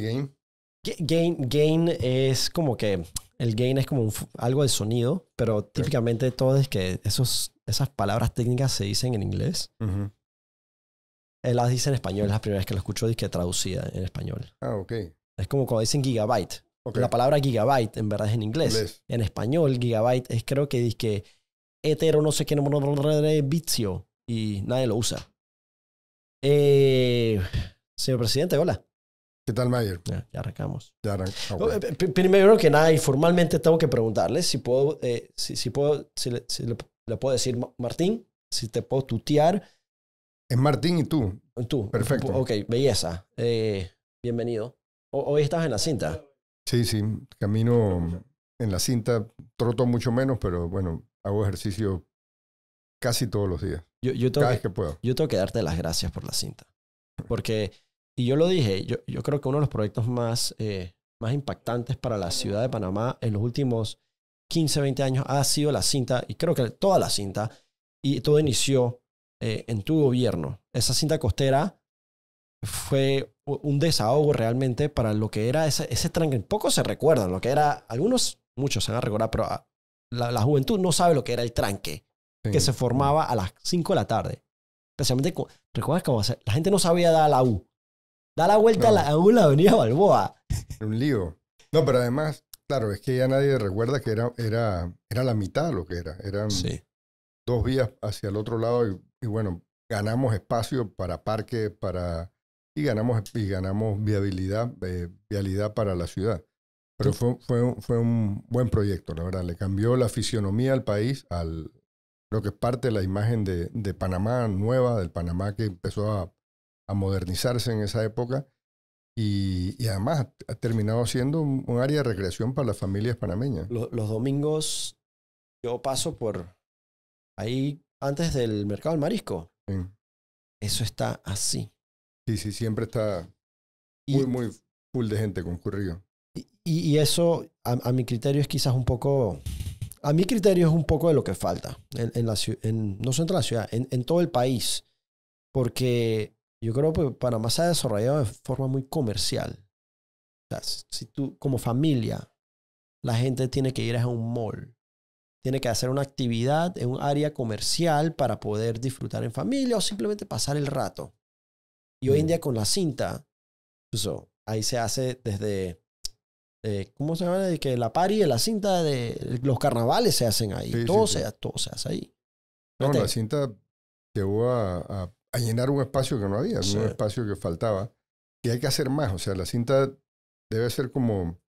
game? gain? Gain, es como que el game es como algo de sonido, pero típicamente todo es que esos, esas palabras técnicas se dicen en inglés. Eh, las dice en español, es la primera vez que lo escucho que traducida en español. Ah, ok. Es como cuando dicen gigabyte. La palabra gigabyte en verdad es en inglés. En español, gigabyte es creo que dice que hetero no sé qué vicio y nadie lo usa. Eh, señor presidente, hola. ¿Qué tal, Mayer? Ya, ya arrancamos. Ya ah, eh, eh, Primero que nada, y formalmente tengo que preguntarle si puedo, eh, si, puedo, si, le, puedo decir Martín, si te puedo tutear. Es Martín y tú. Tú. Perfecto. Ok, belleza. bienvenido. hoy estás en la cinta. Sí, sí. Camino en la cinta. Troto mucho menos, pero bueno, hago ejercicio casi todos los días. Yo, cada vez que puedo. Yo tengo que darte las gracias por la cinta. Porque y yo lo dije, yo, yo creo que uno de los proyectos más, eh, más impactantes para la ciudad de Panamá en los últimos 15, 20 años ha sido la cinta, y creo que toda la cinta, y todo inició eh, en tu gobierno. Esa cinta costera fue un desahogo realmente para lo que era ese, ese tranque. Pocos se recuerdan lo que era, algunos, muchos se van a recordar, pero ah, la, la juventud no sabe lo que era el tranque que se formaba a las 5 de la tarde. Especialmente, ¿recuerdas cómo hacer? La gente no sabía dar la U. Da la vuelta a, la, avenida Balboa. Un lío. No, pero además, claro, es que ya nadie recuerda que era, era, era la mitad de lo que era. Eran sí. dos vías hacia el otro lado y, bueno, ganamos espacio para parque, para... Y ganamos, y ganamos viabilidad, eh, para la ciudad. Pero fue, fue, un buen proyecto, la verdad. Le cambió la fisionomía al país, al, creo que es parte de la imagen de Panamá nueva, del Panamá que empezó a, a modernizarse en esa época y, y además ha terminado siendo un, área de recreación para las familias panameñas. Los, domingos yo paso por ahí antes del mercado del marisco. Eso está así. Sí, sí, siempre está muy, muy full de gente concurrido. Y, y eso a, mi criterio es quizás un poco a mi criterio es un poco de lo que falta, en, en la, en, no solo en la ciudad, en, en, todo el país, porque yo creo que Panamá se ha desarrollado de forma muy comercial. O sea, si tú, como familia, la gente tiene que ir a un mall, tiene que hacer una actividad en un área comercial para poder disfrutar en familia o simplemente pasar el rato. Y hoy en mm. día con la cinta, ahí se hace desde eh, ¿cómo se llama? De que la pari la cinta de los carnavales se hacen ahí. todo, se, hace ahí. No, la cinta llevó a, a llenar un espacio que no había, un espacio que faltaba. Y hay que hacer más, o sea, la cinta debe ser como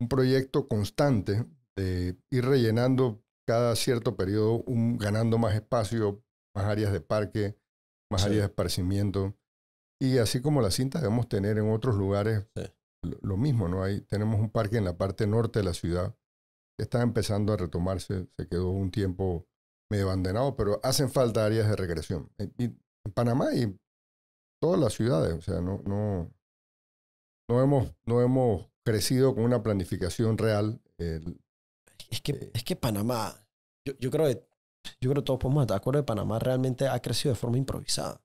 un proyecto constante de ir rellenando cada cierto periodo, un, ganando más espacio, más áreas de parque, más áreas de esparcimiento. Y así como la cinta debemos tener en otros lugares lo, mismo, ¿no? Hay, tenemos un parque en la parte norte de la ciudad que está empezando a retomarse, se quedó un tiempo medio abandonado, pero hacen falta áreas de regresión en Panamá y todas las ciudades. O sea, no, no, no, hemos, no hemos crecido con una planificación real. es, que, eh, es que Panamá, yo, yo, creo que yo creo todos podemos estar de acuerdo Panamá realmente ha crecido de forma improvisada.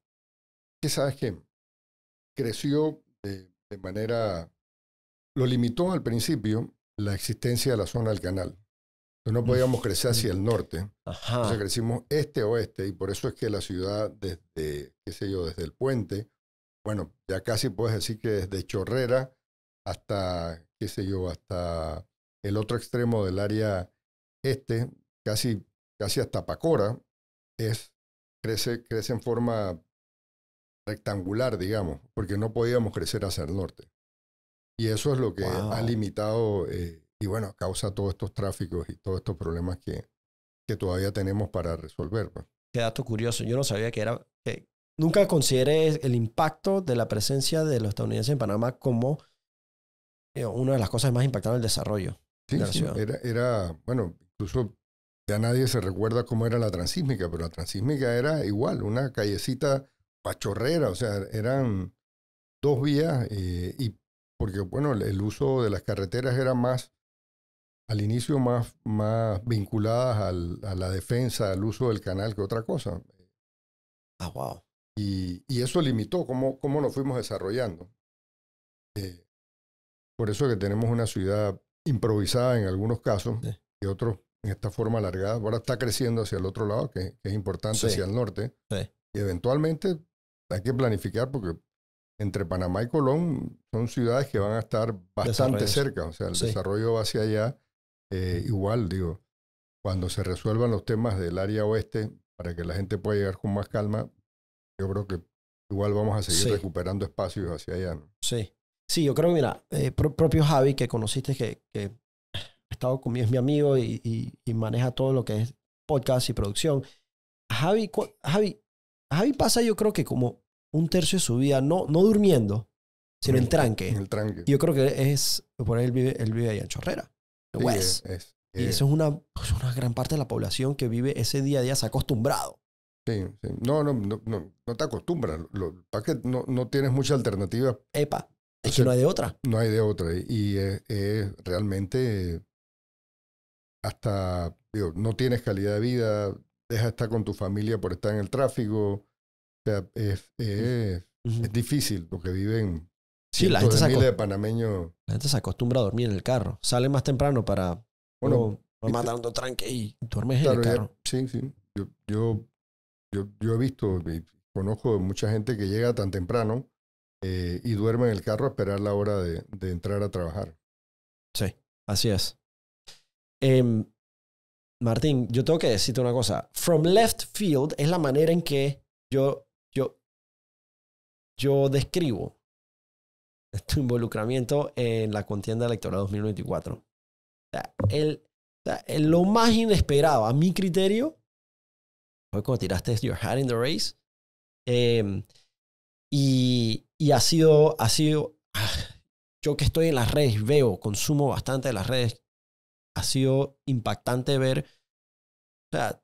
Que sabes qué? creció de manera, lo limitó al principio la existencia de la zona del canal no podíamos crecer hacia el norte. crecimos este-oeste y por eso es que la ciudad desde, qué sé yo, desde el puente, bueno, ya casi puedes decir que desde Chorrera hasta, qué sé yo, hasta el otro extremo del área este, casi, casi hasta Pacora, es, crece, crece en forma rectangular, digamos, porque no podíamos crecer hacia el norte. Y eso es lo que ha limitado eh, y bueno, causa todos estos tráficos y todos estos problemas que, que todavía tenemos para resolver. Pues. Qué dato curioso, yo no sabía que era... nunca consideré el impacto de la presencia de los estadounidenses en Panamá como eh, una de las cosas más impactantes del desarrollo. de la Era, era, bueno, incluso ya nadie se recuerda cómo era la transísmica, pero la transísmica era igual, una callecita pachorrera, o sea, eran dos vías eh, y porque, bueno, el uso de las carreteras era más al inicio más, más vinculadas a la defensa, al uso del canal que otra cosa. Ah, wow. Y, y eso limitó cómo, cómo, nos fuimos desarrollando. Eh, por eso que tenemos una ciudad improvisada en algunos casos y otros en esta forma alargada. Ahora está creciendo hacia el otro lado, que, es importante, hacia el norte. Y eventualmente hay que planificar porque entre Panamá y Colón son ciudades que van a estar bastante cerca. O sea, el desarrollo va hacia allá eh, igual, digo, cuando se resuelvan los temas del área oeste, para que la gente pueda llegar con más calma, yo creo que igual vamos a seguir recuperando espacios hacia allá. Sí. Sí, yo creo que, mira, eh, propio Javi, que conociste, que, que ha estado conmigo, es mi amigo y, maneja todo lo que es podcast y producción. Javi, Javi, Javi pasa, yo creo que como un tercio de su vida, no, no durmiendo, sino en, tranque. En el tranque. yo creo que es, por ahí él vive, él vive allá en Chorrera y eso es una, una gran parte de la población que vive ese día a día, se acostumbrado. Sí, No, no, no, no, no te acostumbras. Lo, que no, no tienes mucha alternativa. Epa, es que no hay de otra. No hay de otra. Y es, realmente hasta, digo, no tienes calidad de vida, deja de estar con tu familia por estar en el tráfico. O sea, es, es difícil lo que viven Sí, la gente, se acostumbra a dormir en el carro. Sale más temprano para. Bueno, no, matando tranque y duermes en el carro. sí, sí. Yo, yo, he visto y conozco mucha gente que llega tan temprano eh, y duerme en el carro a esperar la hora de, entrar a trabajar. Sí, así es. Em, Martín, yo tengo que decirte una cosa. From left field es la manera en que yo, yo, yo describo tu involucramiento en la contienda electoral 2024. O sea, el, el, lo más inesperado, a mi criterio, fue cuando tiraste Your Hat in the Race. Em, y, y, ha sido, ha sido, ah, yo que estoy en las redes, veo, consumo bastante de las redes, ha sido impactante ver, o sea,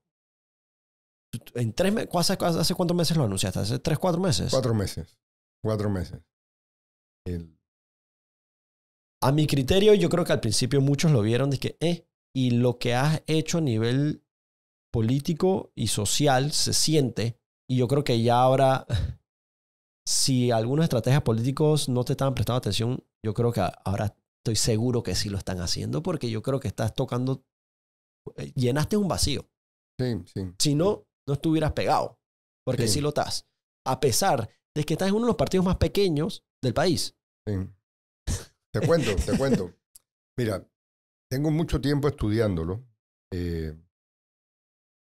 en tres ¿hace cuántos meses lo anunciaste? ¿Hace tres, cuatro meses? Cuatro meses, cuatro meses a mi criterio, yo creo que al principio muchos lo vieron de que, eh, y lo que has hecho a nivel político y social se siente. Y yo creo que ya ahora, si algunos estrategias políticos no te estaban prestando atención, yo creo que ahora estoy seguro que sí lo están haciendo porque yo creo que estás tocando, eh, llenaste un vacío. Si no, no estuvieras pegado, porque si sí lo estás. A pesar de que estás en uno de los partidos más pequeños del país. Te cuento, te cuento. Mira, tengo mucho tiempo estudiándolo. Eh,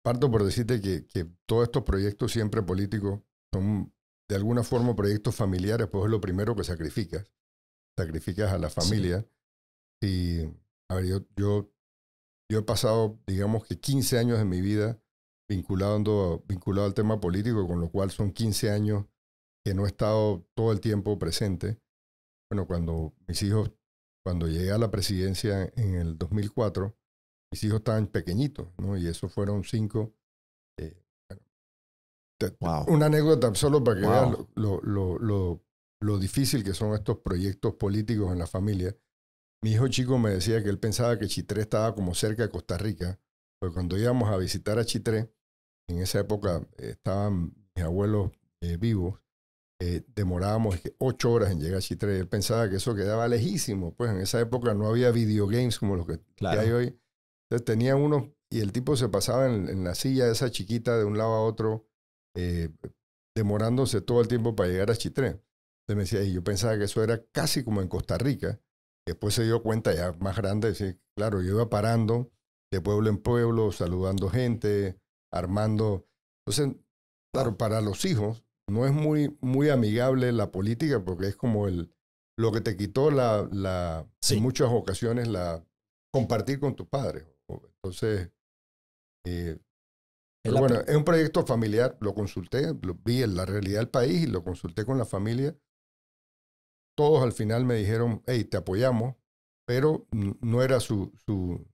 parto por decirte que, que, todos estos proyectos siempre políticos son de alguna forma proyectos familiares, pues es lo primero que sacrificas. Sacrificas a la familia. Y, a ver, yo, yo, he pasado, digamos que 15 años de mi vida vinculado, vinculado al tema político, con lo cual son 15 años que no he estado todo el tiempo presente, bueno, cuando mis hijos, cuando llegué a la presidencia en el 2004, mis hijos estaban pequeñitos, ¿no? Y esos fueron cinco. Eh, wow. Una anécdota solo para que lo, lo, lo, lo, difícil que son estos proyectos políticos en la familia. Mi hijo chico me decía que él pensaba que Chitré estaba como cerca de Costa Rica, Pero cuando íbamos a visitar a Chitré, en esa época estaban mis abuelos eh, vivos, eh, demorábamos ocho horas en llegar a Chitré. Él pensaba que eso quedaba lejísimo, pues en esa época no había videogames como los que, hay hoy. Entonces tenía uno, y el tipo se pasaba en, la silla de esa chiquita de un lado a otro, eh, demorándose todo el tiempo para llegar a Chitré. Entonces me decía, y yo pensaba que eso era casi como en Costa Rica. Después se dio cuenta ya más grande, decía, claro, yo iba parando de pueblo en pueblo, saludando gente, armando. Entonces, claro, para los hijos, no es muy, muy amigable la política porque es como el, lo que te quitó la, en muchas ocasiones la compartir con tus padres. Entonces, eh, bueno, es un proyecto familiar, lo consulté, lo, vi en la realidad del país y lo consulté con la familia. Todos al final me dijeron, hey, te apoyamos, pero no era su... su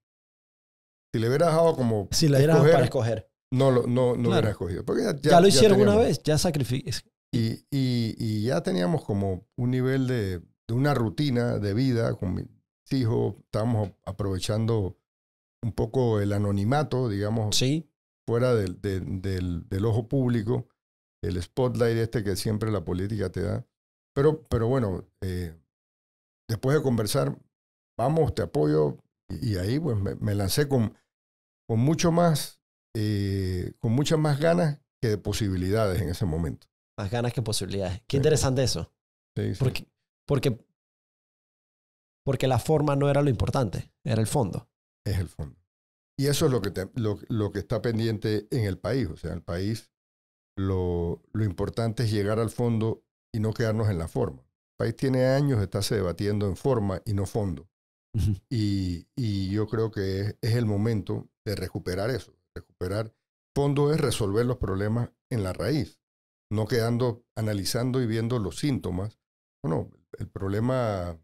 si le hubieras dado como... Si le hubieras dado para escoger no, lo, no, no hubiera escogido. Porque ya, lo hicieron una vez, ya sacrificé. Y, y, ya teníamos como un nivel de, una rutina de vida con mis hijos, estábamos aprovechando un poco el anonimato, digamos, fuera del, del, ojo público, el spotlight este que siempre la política te da. Pero, pero bueno, eh, después de conversar, vamos, te apoyo, y, ahí pues me, me lancé con, con mucho más eh, con muchas más ganas que de posibilidades en ese momento. Más ganas que posibilidades. Qué interesante eso. Porque, porque la forma no era lo importante, era el fondo. Es el fondo. Y eso es lo que, lo, que está pendiente en el país. O sea, en el país lo, importante es llegar al fondo y no quedarnos en la forma. El país tiene años de estarse debatiendo en forma y no fondo. y, yo creo que es, el momento de recuperar eso recuperar fondo es resolver los problemas en la raíz, no quedando analizando y viendo los síntomas. Bueno, el problema,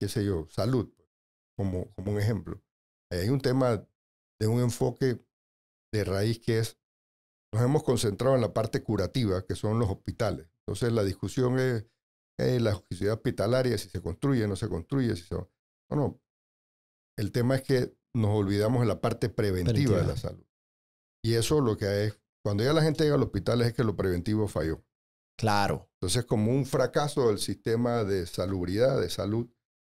qué sé yo, salud, como, como un ejemplo. hay un tema de un enfoque de raíz que es, nos hemos concentrado en la parte curativa, que son los hospitales. Entonces la discusión es eh, la hospitalaria, si se construye, no se construye, si se... No, no. El tema es que nos olvidamos de la parte preventiva. de la salud. Y eso lo que es, cuando ya la gente llega al hospital es que lo preventivo falló. Claro. Entonces, como un fracaso del sistema de salubridad, de salud,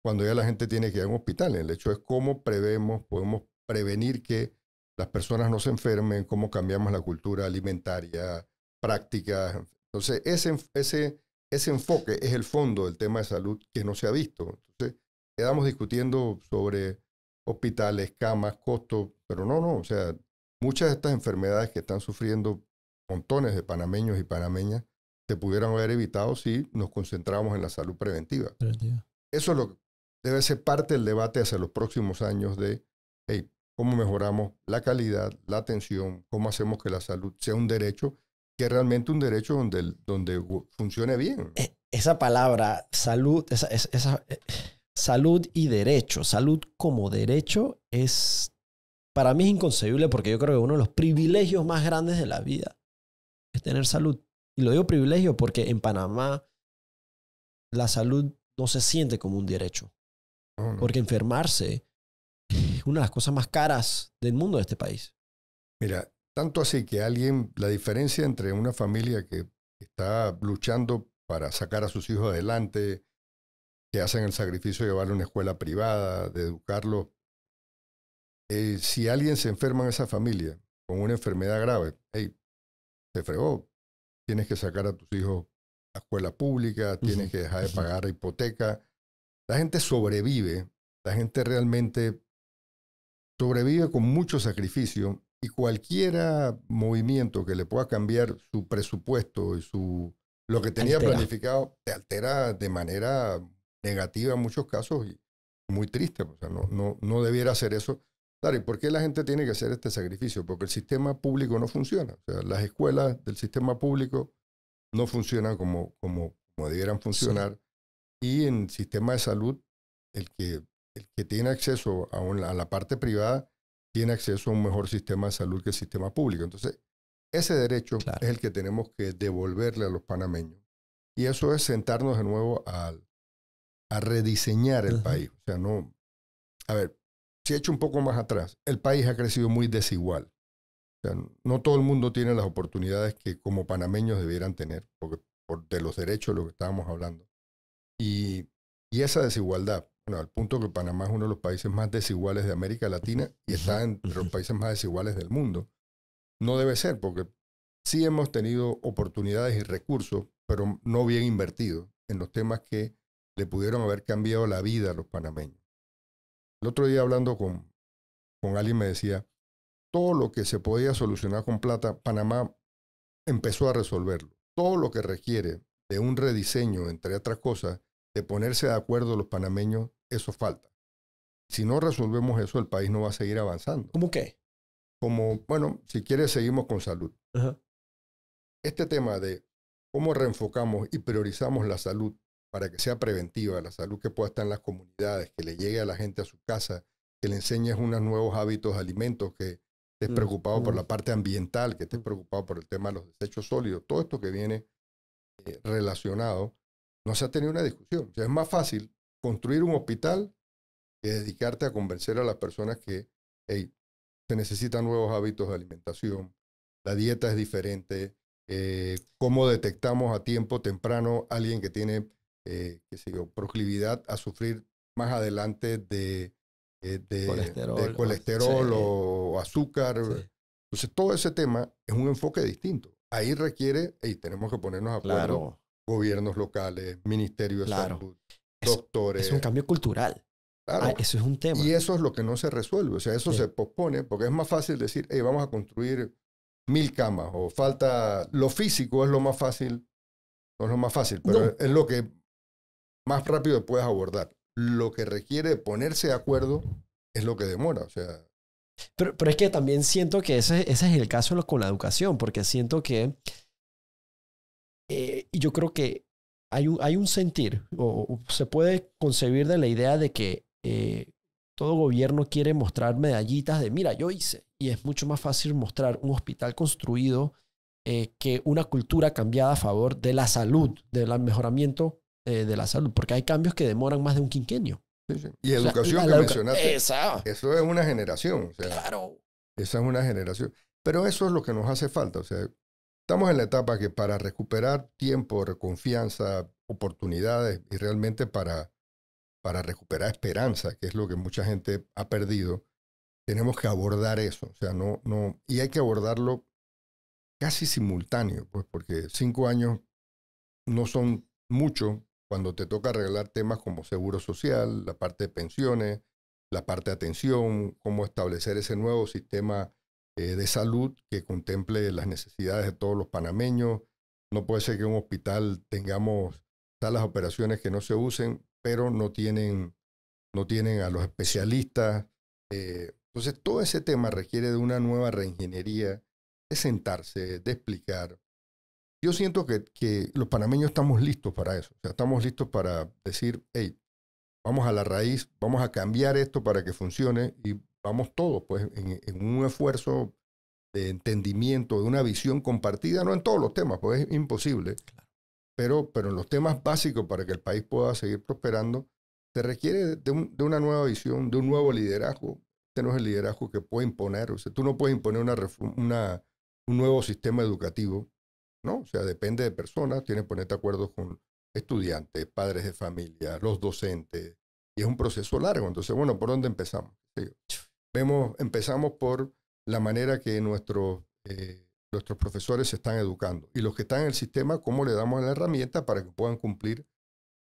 cuando ya la gente tiene que ir a un hospital. El hecho es cómo prevemos, podemos prevenir que las personas no se enfermen, cómo cambiamos la cultura alimentaria, prácticas. Entonces, ese, ese, ese enfoque es el fondo del tema de salud que no se ha visto. Entonces, quedamos discutiendo sobre hospitales, camas, costos, pero no, no, o sea, muchas de estas enfermedades que están sufriendo montones de panameños y panameñas se pudieran haber evitado si nos concentramos en la salud preventiva. Eso lo debe ser parte del debate hacia los próximos años de cómo mejoramos la calidad, la atención, cómo hacemos que la salud sea un derecho, que es realmente un derecho donde, donde funcione bien. E, esa palabra, salud, esa, eh, salud y derecho, salud como derecho es para mí es inconcebible porque yo creo que uno de los privilegios más grandes de la vida es tener salud. Y lo digo privilegio porque en Panamá la salud no se siente como un derecho. Porque enfermarse es una de las cosas más caras del mundo de este país. Mira, tanto así que alguien, la diferencia entre una familia que está luchando para sacar a sus hijos adelante, que hacen el sacrificio de llevarlo a una escuela privada, de educarlo eh, si alguien se enferma en esa familia con una enfermedad grave, hey, se fregó, tienes que sacar a tus hijos a escuela pública, tienes que dejar de pagar hipoteca. La gente sobrevive, la gente realmente sobrevive con mucho sacrificio y cualquier movimiento que le pueda cambiar su presupuesto y su lo que tenía planificado te altera de manera negativa en muchos casos y muy triste. O sea, no, no, no debiera hacer eso. Claro, ¿y por qué la gente tiene que hacer este sacrificio? Porque el sistema público no funciona. O sea, las escuelas del sistema público no funcionan como, como, como debieran funcionar. Y en el sistema de salud, el que, el que tiene acceso a, la parte privada tiene acceso a un mejor sistema de salud que el sistema público. Entonces, ese derecho es el que tenemos que devolverle a los panameños. Y eso es sentarnos de nuevo a, a rediseñar el país. O sea, no. A ver, si hecho un poco más atrás, el país ha crecido muy desigual. no todo el mundo tiene las oportunidades que como panameños debieran tener, por, de los derechos de lo que estábamos hablando. Y, esa desigualdad, al punto que Panamá es uno de los países más desiguales de América Latina y está entre los países más desiguales del mundo, no debe ser, porque sí hemos tenido oportunidades y recursos, pero no bien invertidos en los temas que le pudieron haber cambiado la vida a los panameños. El otro día hablando con, con alguien me decía, todo lo que se podía solucionar con plata, Panamá empezó a resolverlo. Todo lo que requiere de un rediseño, entre otras cosas, de ponerse de acuerdo los panameños, eso falta. Si no resolvemos eso, el país no va a seguir avanzando. ¿Cómo qué? Como, bueno, si quieres, seguimos con salud. Este tema de cómo reenfocamos y priorizamos la salud para que sea preventiva, la salud que pueda estar en las comunidades, que le llegue a la gente a su casa, que le enseñes unos nuevos hábitos de alimentos, que estés preocupado por la parte ambiental, que estés preocupado por el tema de los desechos sólidos, todo esto que viene eh, relacionado, no se ha tenido una discusión. es más fácil construir un hospital que dedicarte a convencer a las personas que se necesitan nuevos hábitos de alimentación, la dieta es diferente, eh, cómo detectamos a tiempo temprano a alguien que tiene eh, proclividad a sufrir más adelante de, eh, de colesterol, o, azúcar. Entonces, todo ese tema es un enfoque distinto. Ahí requiere, y tenemos que ponernos a claro. gobiernos locales, ministerios de salud, doctores. Es un cambio cultural. Ah, eso es un tema. Y eso es lo que no se resuelve. O sea, eso se pospone porque es más fácil decir, hey, vamos a construir mil camas o falta. Lo físico es lo más fácil. No es lo más fácil, pero es lo que más rápido puedes abordar. Lo que requiere ponerse de acuerdo es lo que demora. O sea, pero, es que también siento que ese, ese es el caso con la educación, porque siento que eh, yo creo que hay un, hay un sentir, o, se puede concebir de la idea de que eh, todo gobierno quiere mostrar medallitas de, mira, yo hice, y es mucho más fácil mostrar un hospital construido eh, que una cultura cambiada a favor de la salud, del mejoramiento eh, de la salud, porque hay cambios que demoran más de un quinquenio. Y educación que Eso es una generación. claro. Esa es una generación. Pero eso es lo que nos hace falta. O sea, estamos en la etapa que para recuperar tiempo, confianza, oportunidades y realmente para, para recuperar esperanza, que es lo que mucha gente ha perdido, tenemos que abordar eso. O sea, no, no, y hay que abordarlo casi simultáneo, pues porque cinco años no son mucho cuando te toca arreglar temas como seguro social, la parte de pensiones, la parte de atención, cómo establecer ese nuevo sistema eh, de salud que contemple las necesidades de todos los panameños. No puede ser que en un hospital tengamos salas de operaciones que no se usen, pero no tienen, no tienen a los especialistas. Eh, entonces, todo ese tema requiere de una nueva reingeniería, de sentarse, de explicar, yo siento que, los panameños estamos listos para eso. O sea, estamos listos para decir, hey, vamos a la raíz, vamos a cambiar esto para que funcione y vamos todos, pues, en, un esfuerzo de entendimiento, de una visión compartida, no en todos los temas, pues es imposible. Pero, pero en los temas básicos para que el país pueda seguir prosperando, se requiere de, una nueva visión, de un nuevo liderazgo. Este no es el liderazgo que puede imponer. O sea, tú no puedes imponer una, una, un nuevo sistema educativo ¿no? O sea, depende de personas, tiene que ponerte de acuerdo con estudiantes, padres de familia, los docentes, y es un proceso largo. Entonces, bueno, ¿por dónde empezamos? Vemos, empezamos por la manera que nuestros, eh, nuestros profesores se están educando y los que están en el sistema, cómo le damos la herramienta para que puedan cumplir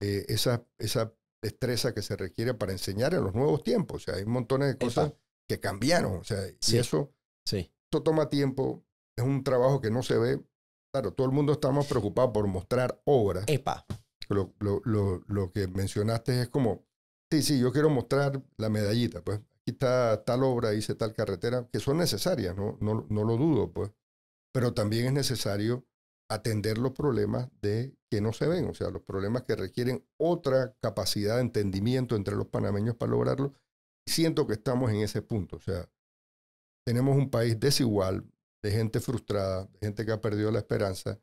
eh, esa, esa destreza que se requiere para enseñar en los nuevos tiempos. O sea, hay montones de cosas que cambiaron. O sea, y eso, sí. eso toma tiempo, es un trabajo que no se ve, Claro, todo el mundo estamos preocupados por mostrar obras. Epa. Lo, que mencionaste es como, sí, sí, yo quiero mostrar la medallita, pues aquí está tal obra, hice tal carretera, que son necesarias, no, no, no lo dudo, pues. Pero también es necesario atender los problemas de que no se ven, o sea, los problemas que requieren otra capacidad de entendimiento entre los panameños para lograrlo. Siento que estamos en ese punto, o sea, tenemos un país desigual, de gente frustrada, de gente que ha perdido la esperanza,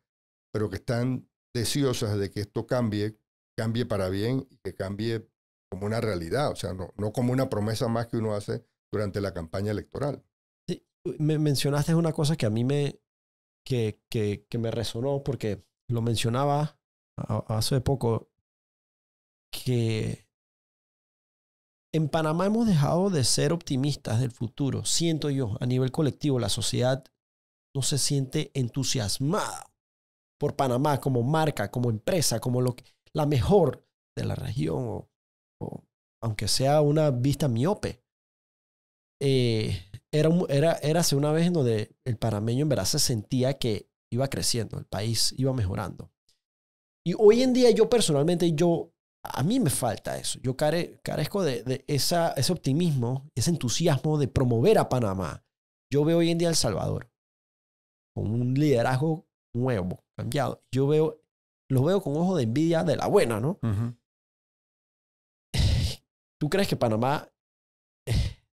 pero que están deseosas de que esto cambie, cambie para bien y que cambie como una realidad, o sea, no, no como una promesa más que uno hace durante la campaña electoral. Sí, me mencionaste una cosa que a mí me, que, que, que me resonó porque lo mencionaba hace poco, que en Panamá hemos dejado de ser optimistas del futuro, siento yo, a nivel colectivo, la sociedad se siente entusiasmada por Panamá como marca, como empresa, como lo que, la mejor de la región, aunque sea una vista miope. Eh, era, era, hace una vez en donde el panameño en verdad se sentía que iba creciendo, el país iba mejorando. Y hoy en día yo personalmente, yo, a mí me falta eso. Yo carezco de, ese optimismo, ese entusiasmo de promover a Panamá. Yo veo hoy en día El Salvador un liderazgo nuevo, cambiado. Yo veo, los veo con ojos de envidia de la buena, ¿no? ¿Tú crees que Panamá,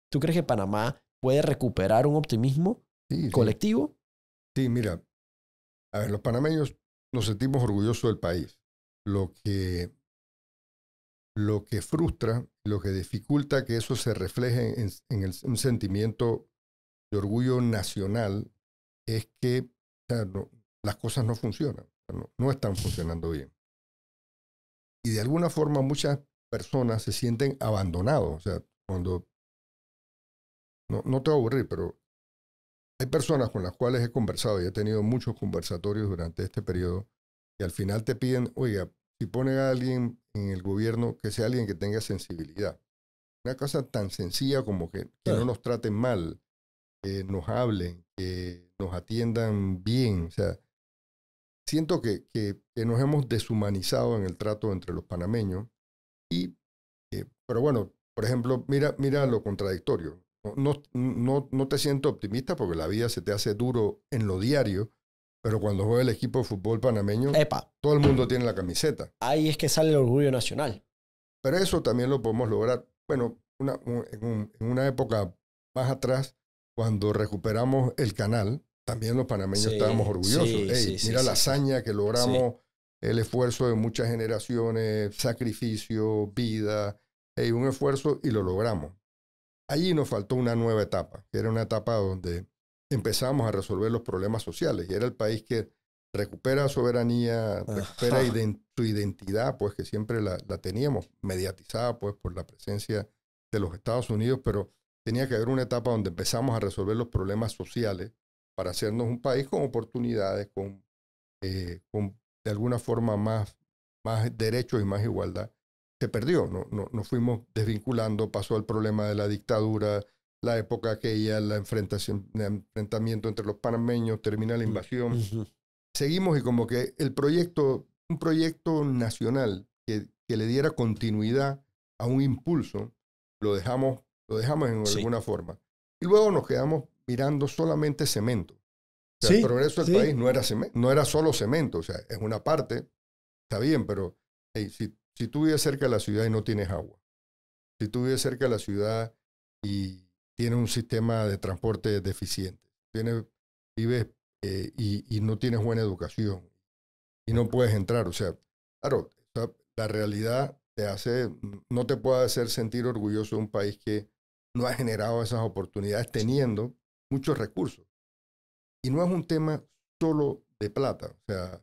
tú crees que Panamá puede recuperar un optimismo colectivo? Sí. mira, a ver, los panameños nos sentimos orgullosos del país. Lo que, lo que frustra, lo que dificulta que eso se refleje en, un sentimiento de orgullo nacional es que las cosas no funcionan, no, están funcionando bien. Y de alguna forma muchas personas se sienten abandonados. O sea, cuando... No, no te voy a aburrir, pero hay personas con las cuales he conversado y he tenido muchos conversatorios durante este periodo y al final te piden, oiga, si pones a alguien en el gobierno, que sea alguien que tenga sensibilidad. Una cosa tan sencilla como que, no nos traten mal, que nos hablen, que nos atiendan bien. O sea, siento que, que, nos hemos deshumanizado en el trato entre los panameños. Y, eh, pero bueno, por ejemplo, mira, mira lo contradictorio. No, no, no te siento optimista porque la vida se te hace duro en lo diario, pero cuando juega el equipo de fútbol panameño, Epa. todo el mundo tiene la camiseta. Ahí es que sale el orgullo nacional. Pero eso también lo podemos lograr. Bueno, una, en, una época más atrás, cuando recuperamos el canal, también los panameños estábamos orgullosos. mira la hazaña que logramos, el esfuerzo de muchas generaciones, sacrificio, vida, Ey, un esfuerzo y lo logramos. Allí nos faltó una nueva etapa, que era una etapa donde empezamos a resolver los problemas sociales y era el país que recupera soberanía, ah. recupera su identidad, pues que siempre la, la teníamos mediatizada pues por la presencia de los Estados Unidos, pero tenía que haber una etapa donde empezamos a resolver los problemas sociales para hacernos un país con oportunidades, con, eh, de alguna forma más, más derechos y más igualdad. Se perdió, no, no, nos fuimos desvinculando, pasó el problema de la dictadura, la época aquella, el enfrentamiento entre los panameños, termina la mm, invasión. Seguimos y como que el proyecto, un proyecto nacional que le diera continuidad a un impulso, lo dejamos lo dejamos en alguna forma. Y luego nos quedamos mirando solamente cemento. el progreso del país no era, no era solo cemento, o sea, es una parte, está bien, pero si, si tú vives cerca de la ciudad y no tienes agua, si tú vives cerca de la ciudad y tienes un sistema de transporte deficiente, vives eh, y, no tienes buena educación y no puedes entrar, o sea, claro, la realidad te hace, no te puede hacer sentir orgulloso de un país que no ha generado esas oportunidades teniendo muchos recursos. Y no es un tema solo de plata. O sea,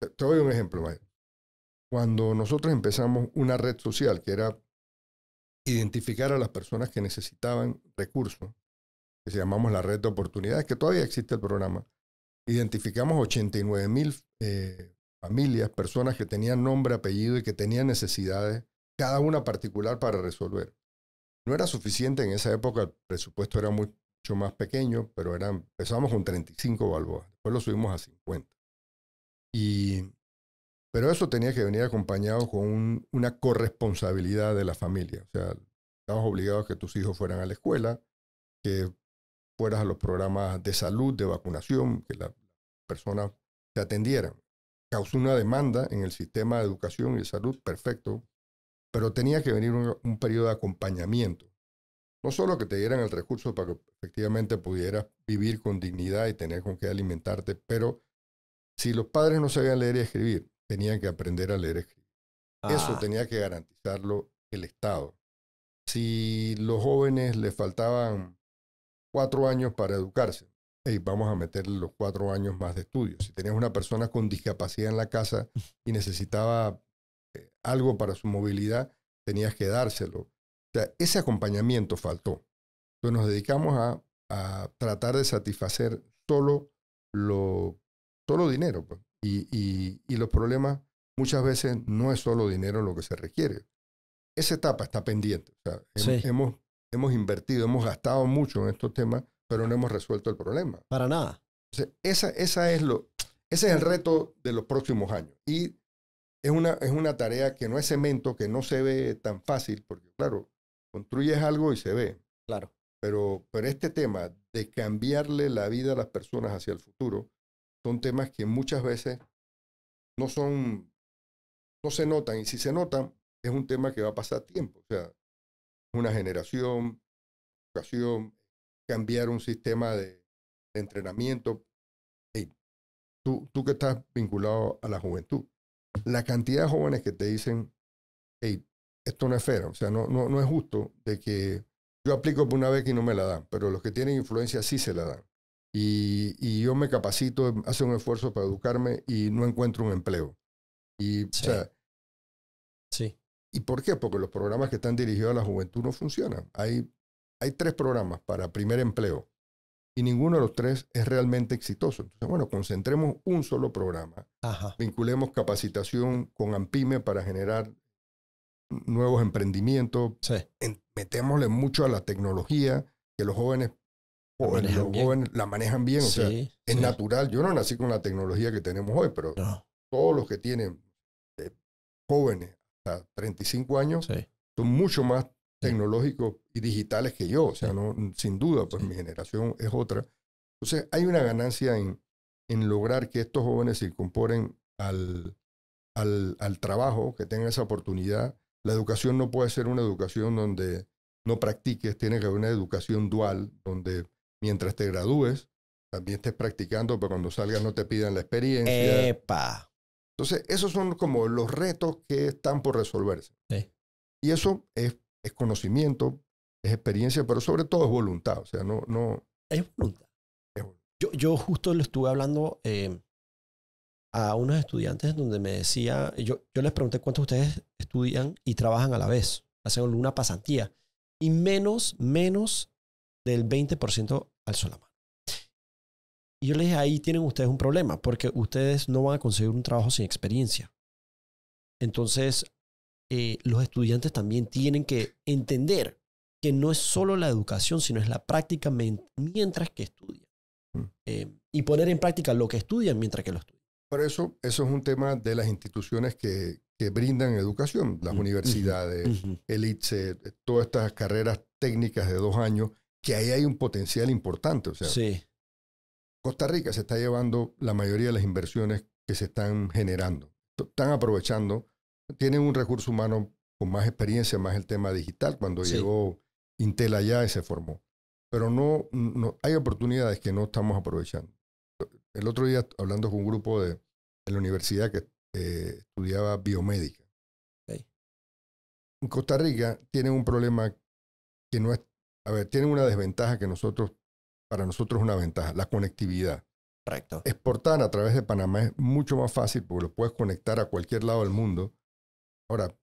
te, doy un ejemplo, Cuando nosotros empezamos una red social que era identificar a las personas que necesitaban recursos, que se llamamos la red de oportunidades, que todavía existe el programa, identificamos 89 mil eh, familias, personas que tenían nombre, apellido y que tenían necesidades, cada una particular para resolver. No era suficiente en esa época, el presupuesto era mucho más pequeño, pero eran, empezamos con 35 balboas, después lo subimos a 50. Y, pero eso tenía que venir acompañado con una corresponsabilidad de la familia. O sea, estabas obligado a que tus hijos fueran a la escuela, que fueras a los programas de salud, de vacunación, que las personas te atendieran. Causó una demanda en el sistema de educación y de salud, perfecto, pero tenía que venir un, periodo de acompañamiento. No solo que te dieran el recurso para que efectivamente pudieras vivir con dignidad y tener con qué alimentarte, pero si los padres no sabían leer y escribir, tenían que aprender a leer y escribir. Eso ah. tenía que garantizarlo el Estado. Si los jóvenes les faltaban cuatro años para educarse, vamos a meterle los cuatro años más de estudio. Si tenías una persona con discapacidad en la casa y necesitaba eh, algo para su movilidad, tenías que dárselo. O sea, ese acompañamiento faltó. Entonces nos dedicamos a, tratar de satisfacer solo lo solo dinero. Pues, y, los problemas muchas veces no es solo dinero lo que se requiere. Esa etapa está pendiente. hemos, hemos invertido, hemos gastado mucho en estos temas, pero no hemos resuelto el problema. Para nada. esa, esa es lo, ese es el reto de los próximos años. Y es una, es una tarea que no es cemento, que no se ve tan fácil, porque claro, construyes algo y se ve. Claro. Pero, pero este tema de cambiarle la vida a las personas hacia el futuro son temas que muchas veces no son, no se notan. Y si se notan, es un tema que va a pasar tiempo. O sea, una generación, educación, cambiar un sistema de, entrenamiento. tú, tú que estás vinculado a la juventud, la cantidad de jóvenes que te dicen, hey, esto no es fair, o sea, no, no, no es justo de que yo aplico por una vez y no me la dan, pero los que tienen influencia sí se la dan. Y, yo me capacito, hago un esfuerzo para educarme y no encuentro un empleo. Y, sea, sí. ¿Y por qué? Porque los programas que están dirigidos a la juventud no funcionan. Hay, hay tres programas para primer empleo y ninguno de los tres es realmente exitoso. Entonces, bueno, concentremos un solo programa, Ajá. vinculemos capacitación con AMPIME para generar nuevos emprendimientos, metémosle mucho a la tecnología, que los jóvenes, jóvenes la manejan bien, o sea, es natural. Yo no nací con la tecnología que tenemos hoy, pero todos los que tienen eh, jóvenes hasta 35 años son mucho más tecnológicos y digitales que yo, o sea, no, sin duda, pues mi generación es otra. Entonces, hay una ganancia en, en lograr que estos jóvenes se incorporen al, al, al, trabajo, que tengan esa oportunidad. La educación no puede ser una educación donde no practiques, tiene que haber una educación dual, donde mientras te gradúes, también estés practicando, pero cuando salgas no te pidan la experiencia. ¡Epa! Entonces, esos son como los retos que están por resolverse. Sí. Y eso es es conocimiento, es experiencia, pero sobre todo es voluntad. O sea, no. no es voluntad. Yo, yo, justo le estuve hablando eh, a unos estudiantes donde me decía, yo, yo les pregunté cuántos ustedes estudian y trabajan a la vez, hacen una pasantía, y menos, menos del 20% al la Y yo les dije, ahí tienen ustedes un problema, porque ustedes no van a conseguir un trabajo sin experiencia. Entonces, eh, los estudiantes también tienen que entender que no es solo la educación, sino es la práctica mientras que estudian. Mm. Eh, y poner en práctica lo que estudian mientras que lo estudian. Por eso, eso es un tema de las instituciones que, brindan educación, las universidades, el ITSE, todas estas carreras técnicas de dos años, que ahí hay un potencial importante. O sea, Costa Rica se está llevando la mayoría de las inversiones que se están generando. Están aprovechando tienen un recurso humano con más experiencia, más el tema digital, cuando llegó Intel allá y se formó. Pero no, no, hay oportunidades que no estamos aprovechando. El otro día, hablando con un grupo de, la universidad que eh, estudiaba biomédica, en Costa Rica tienen un problema que no es, a ver, tienen una desventaja que nosotros, para nosotros es una ventaja, la conectividad. Correcto. Exportar a través de Panamá es mucho más fácil porque lo puedes conectar a cualquier lado del mundo Ahora,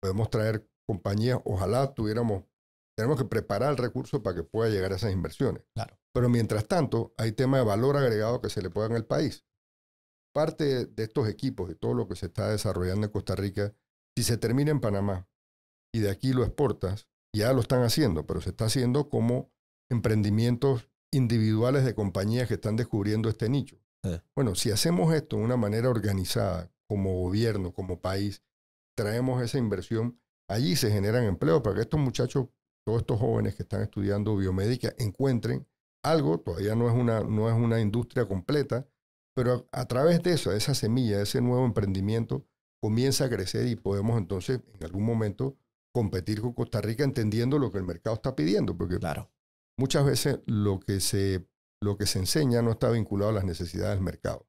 podemos traer compañías, ojalá tuviéramos, tenemos que preparar el recurso para que pueda llegar a esas inversiones. Claro. Pero mientras tanto, hay temas de valor agregado que se le puedan al país. Parte de estos equipos y todo lo que se está desarrollando en Costa Rica, si se termina en Panamá y de aquí lo exportas, ya lo están haciendo, pero se está haciendo como emprendimientos individuales de compañías que están descubriendo este nicho. Bueno, si hacemos esto de una manera organizada, como gobierno, como país, traemos esa inversión allí, se generan empleos para que estos muchachos, todos estos jóvenes que están estudiando biomédica encuentren algo, todavía no es una, no es una industria completa, pero a, través de eso, esa semilla, ese nuevo emprendimiento, comienza a crecer y podemos entonces en algún momento competir con Costa Rica entendiendo lo que el mercado está pidiendo, porque claro. muchas veces lo que, se, lo que se enseña no está vinculado a las necesidades del mercado.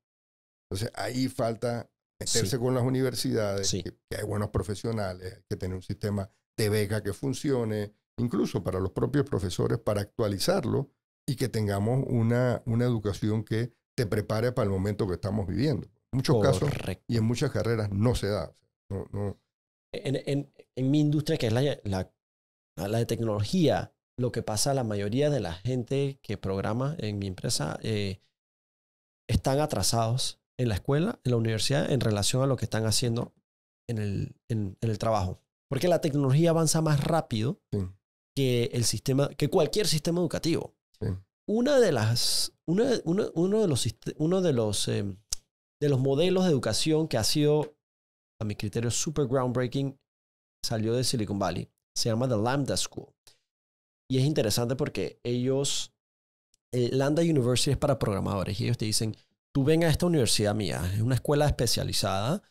Entonces ahí falta meterse con las universidades, que, hay buenos profesionales, que tener un sistema de beca que funcione, incluso para los propios profesores, para actualizarlo y que tengamos una, una educación que te prepare para el momento que estamos viviendo. En muchos casos y en muchas carreras no se da. En, en, mi industria, que es la, la, la de tecnología, lo que pasa que la mayoría de la gente que programa en mi empresa eh, están atrasados en la escuela, en la universidad, en relación a lo que están haciendo en el, en, el trabajo. Porque la tecnología avanza más rápido que, el sistema, que cualquier sistema educativo. Una de las, uno de los, uno de los, em, de los modelos de educación que ha sido, a mi criterio, super groundbreaking, salió de Silicon Valley. Se llama The Lambda School. Y es interesante porque ellos, eh, Lambda University es para programadores y ellos te dicen, tú ven a esta universidad mía, es una escuela especializada,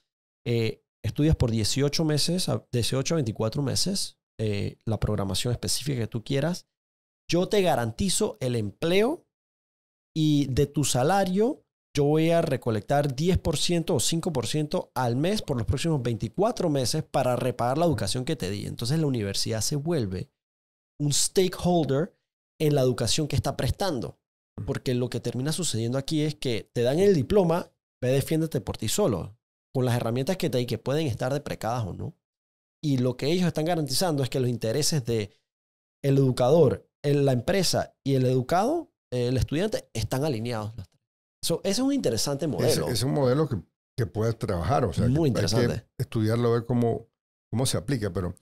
eh, estudias por 18 meses, 18 a 24 meses, eh, la programación específica que tú quieras, yo te garantizo el empleo y de tu salario yo voy a recolectar 10% o 5% al mes por los próximos 24 meses para reparar la educación que te di. Entonces la universidad se vuelve un stakeholder en la educación que está prestando. Porque lo que termina sucediendo aquí es que te dan el diploma, ve defiéndete por ti solo, con las herramientas que te hay que pueden estar deprecadas o no. Y lo que ellos están garantizando es que los intereses de el educador, la empresa y el educado, el estudiante, están alineados. So, ese es un interesante modelo. Es, un modelo que, puedes trabajar, o sea, Muy interesante. que estudiarlo, ver cómo, cómo se aplica, pero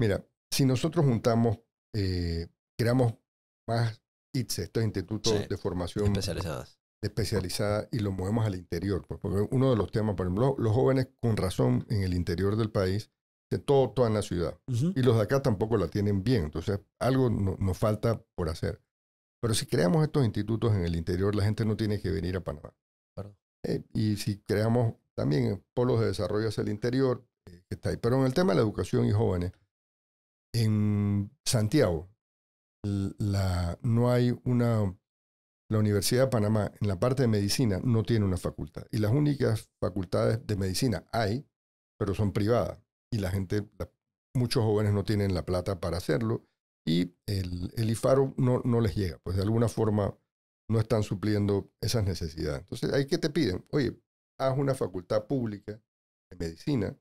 mira, si nosotros juntamos, eh, creamos más estos institutos de formación especializadas. especializada y lo movemos al interior. Pues, porque uno de los temas, por ejemplo, los jóvenes con razón en el interior del país, de todo, toda en la ciudad. Y los de acá tampoco la tienen bien. Entonces, algo nos falta por hacer. Pero si creamos estos institutos en el interior, la gente no tiene que venir a Panamá. Eh, y si creamos también polos de desarrollo hacia el interior, eh, que está ahí. Pero en el tema de la educación y jóvenes, en Santiago, la, no hay una... La Universidad de Panamá, en la parte de medicina, no tiene una facultad. Y las únicas facultades de medicina hay, pero son privadas. Y la gente, muchos jóvenes no tienen la plata para hacerlo. Y el, el IFARO no, no les llega. Pues de alguna forma no están supliendo esas necesidades. Entonces, ahí que te piden, oye, haz una facultad pública de medicina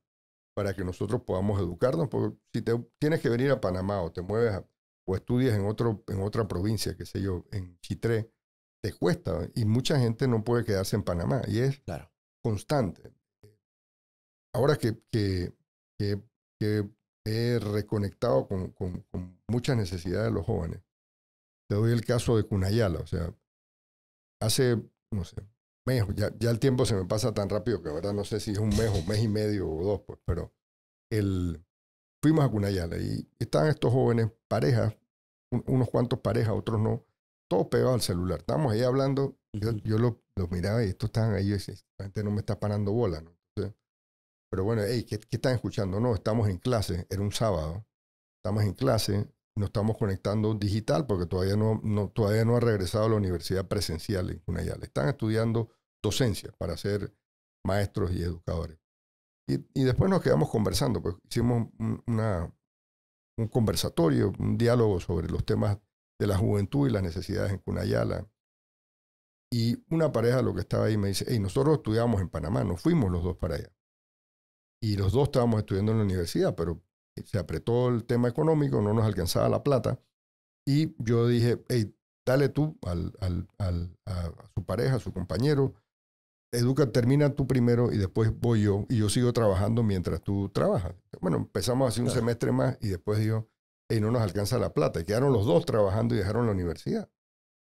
para que nosotros podamos educarnos, porque si te tienes que venir a Panamá o te mueves a, o estudias en, otro, en otra provincia, que sé yo, en Chitré, te cuesta. Y mucha gente no puede quedarse en Panamá. Y es claro. constante. Ahora que, que, que, que he reconectado con, con, muchas necesidades de los jóvenes, te doy el caso de Cunayala. O sea, hace, no sé, mes, ya, ya el tiempo se me pasa tan rápido que, la verdad, no sé si es un mes o mes y medio o dos, pues, pero el fuimos a Cunayala y estaban estos jóvenes, parejas, unos cuantos parejas, otros no, todos pegados al celular. Estamos ahí hablando, yo, los, miraba y estos estaban ahí, la gente no me está parando bola, ¿no? pero bueno, ¿qué, están escuchando? No, estamos en clase, era un sábado, estamos en clase, nos estamos conectando digital porque todavía no, todavía no ha regresado a la universidad presencial en Cunayala. Están estudiando docencia para ser maestros y educadores. Y, después nos quedamos conversando, pues hicimos un, una, un conversatorio, un diálogo sobre los temas de la juventud y las necesidades en Cunayala. Y una pareja, lo que estaba ahí, me dice, hey, nosotros estudiamos en Panamá, nos fuimos los dos para allá. Y los dos estábamos estudiando en la universidad, pero se apretó el tema económico, no nos alcanzaba la plata. Y yo dije, hey, dale tú a, su pareja, a su compañero, Educa, termina tú primero y después voy yo y yo sigo trabajando mientras tú trabajas. Bueno, empezamos así un semestre más y después yo y no nos alcanza la plata. quedaron los dos trabajando y dejaron la universidad.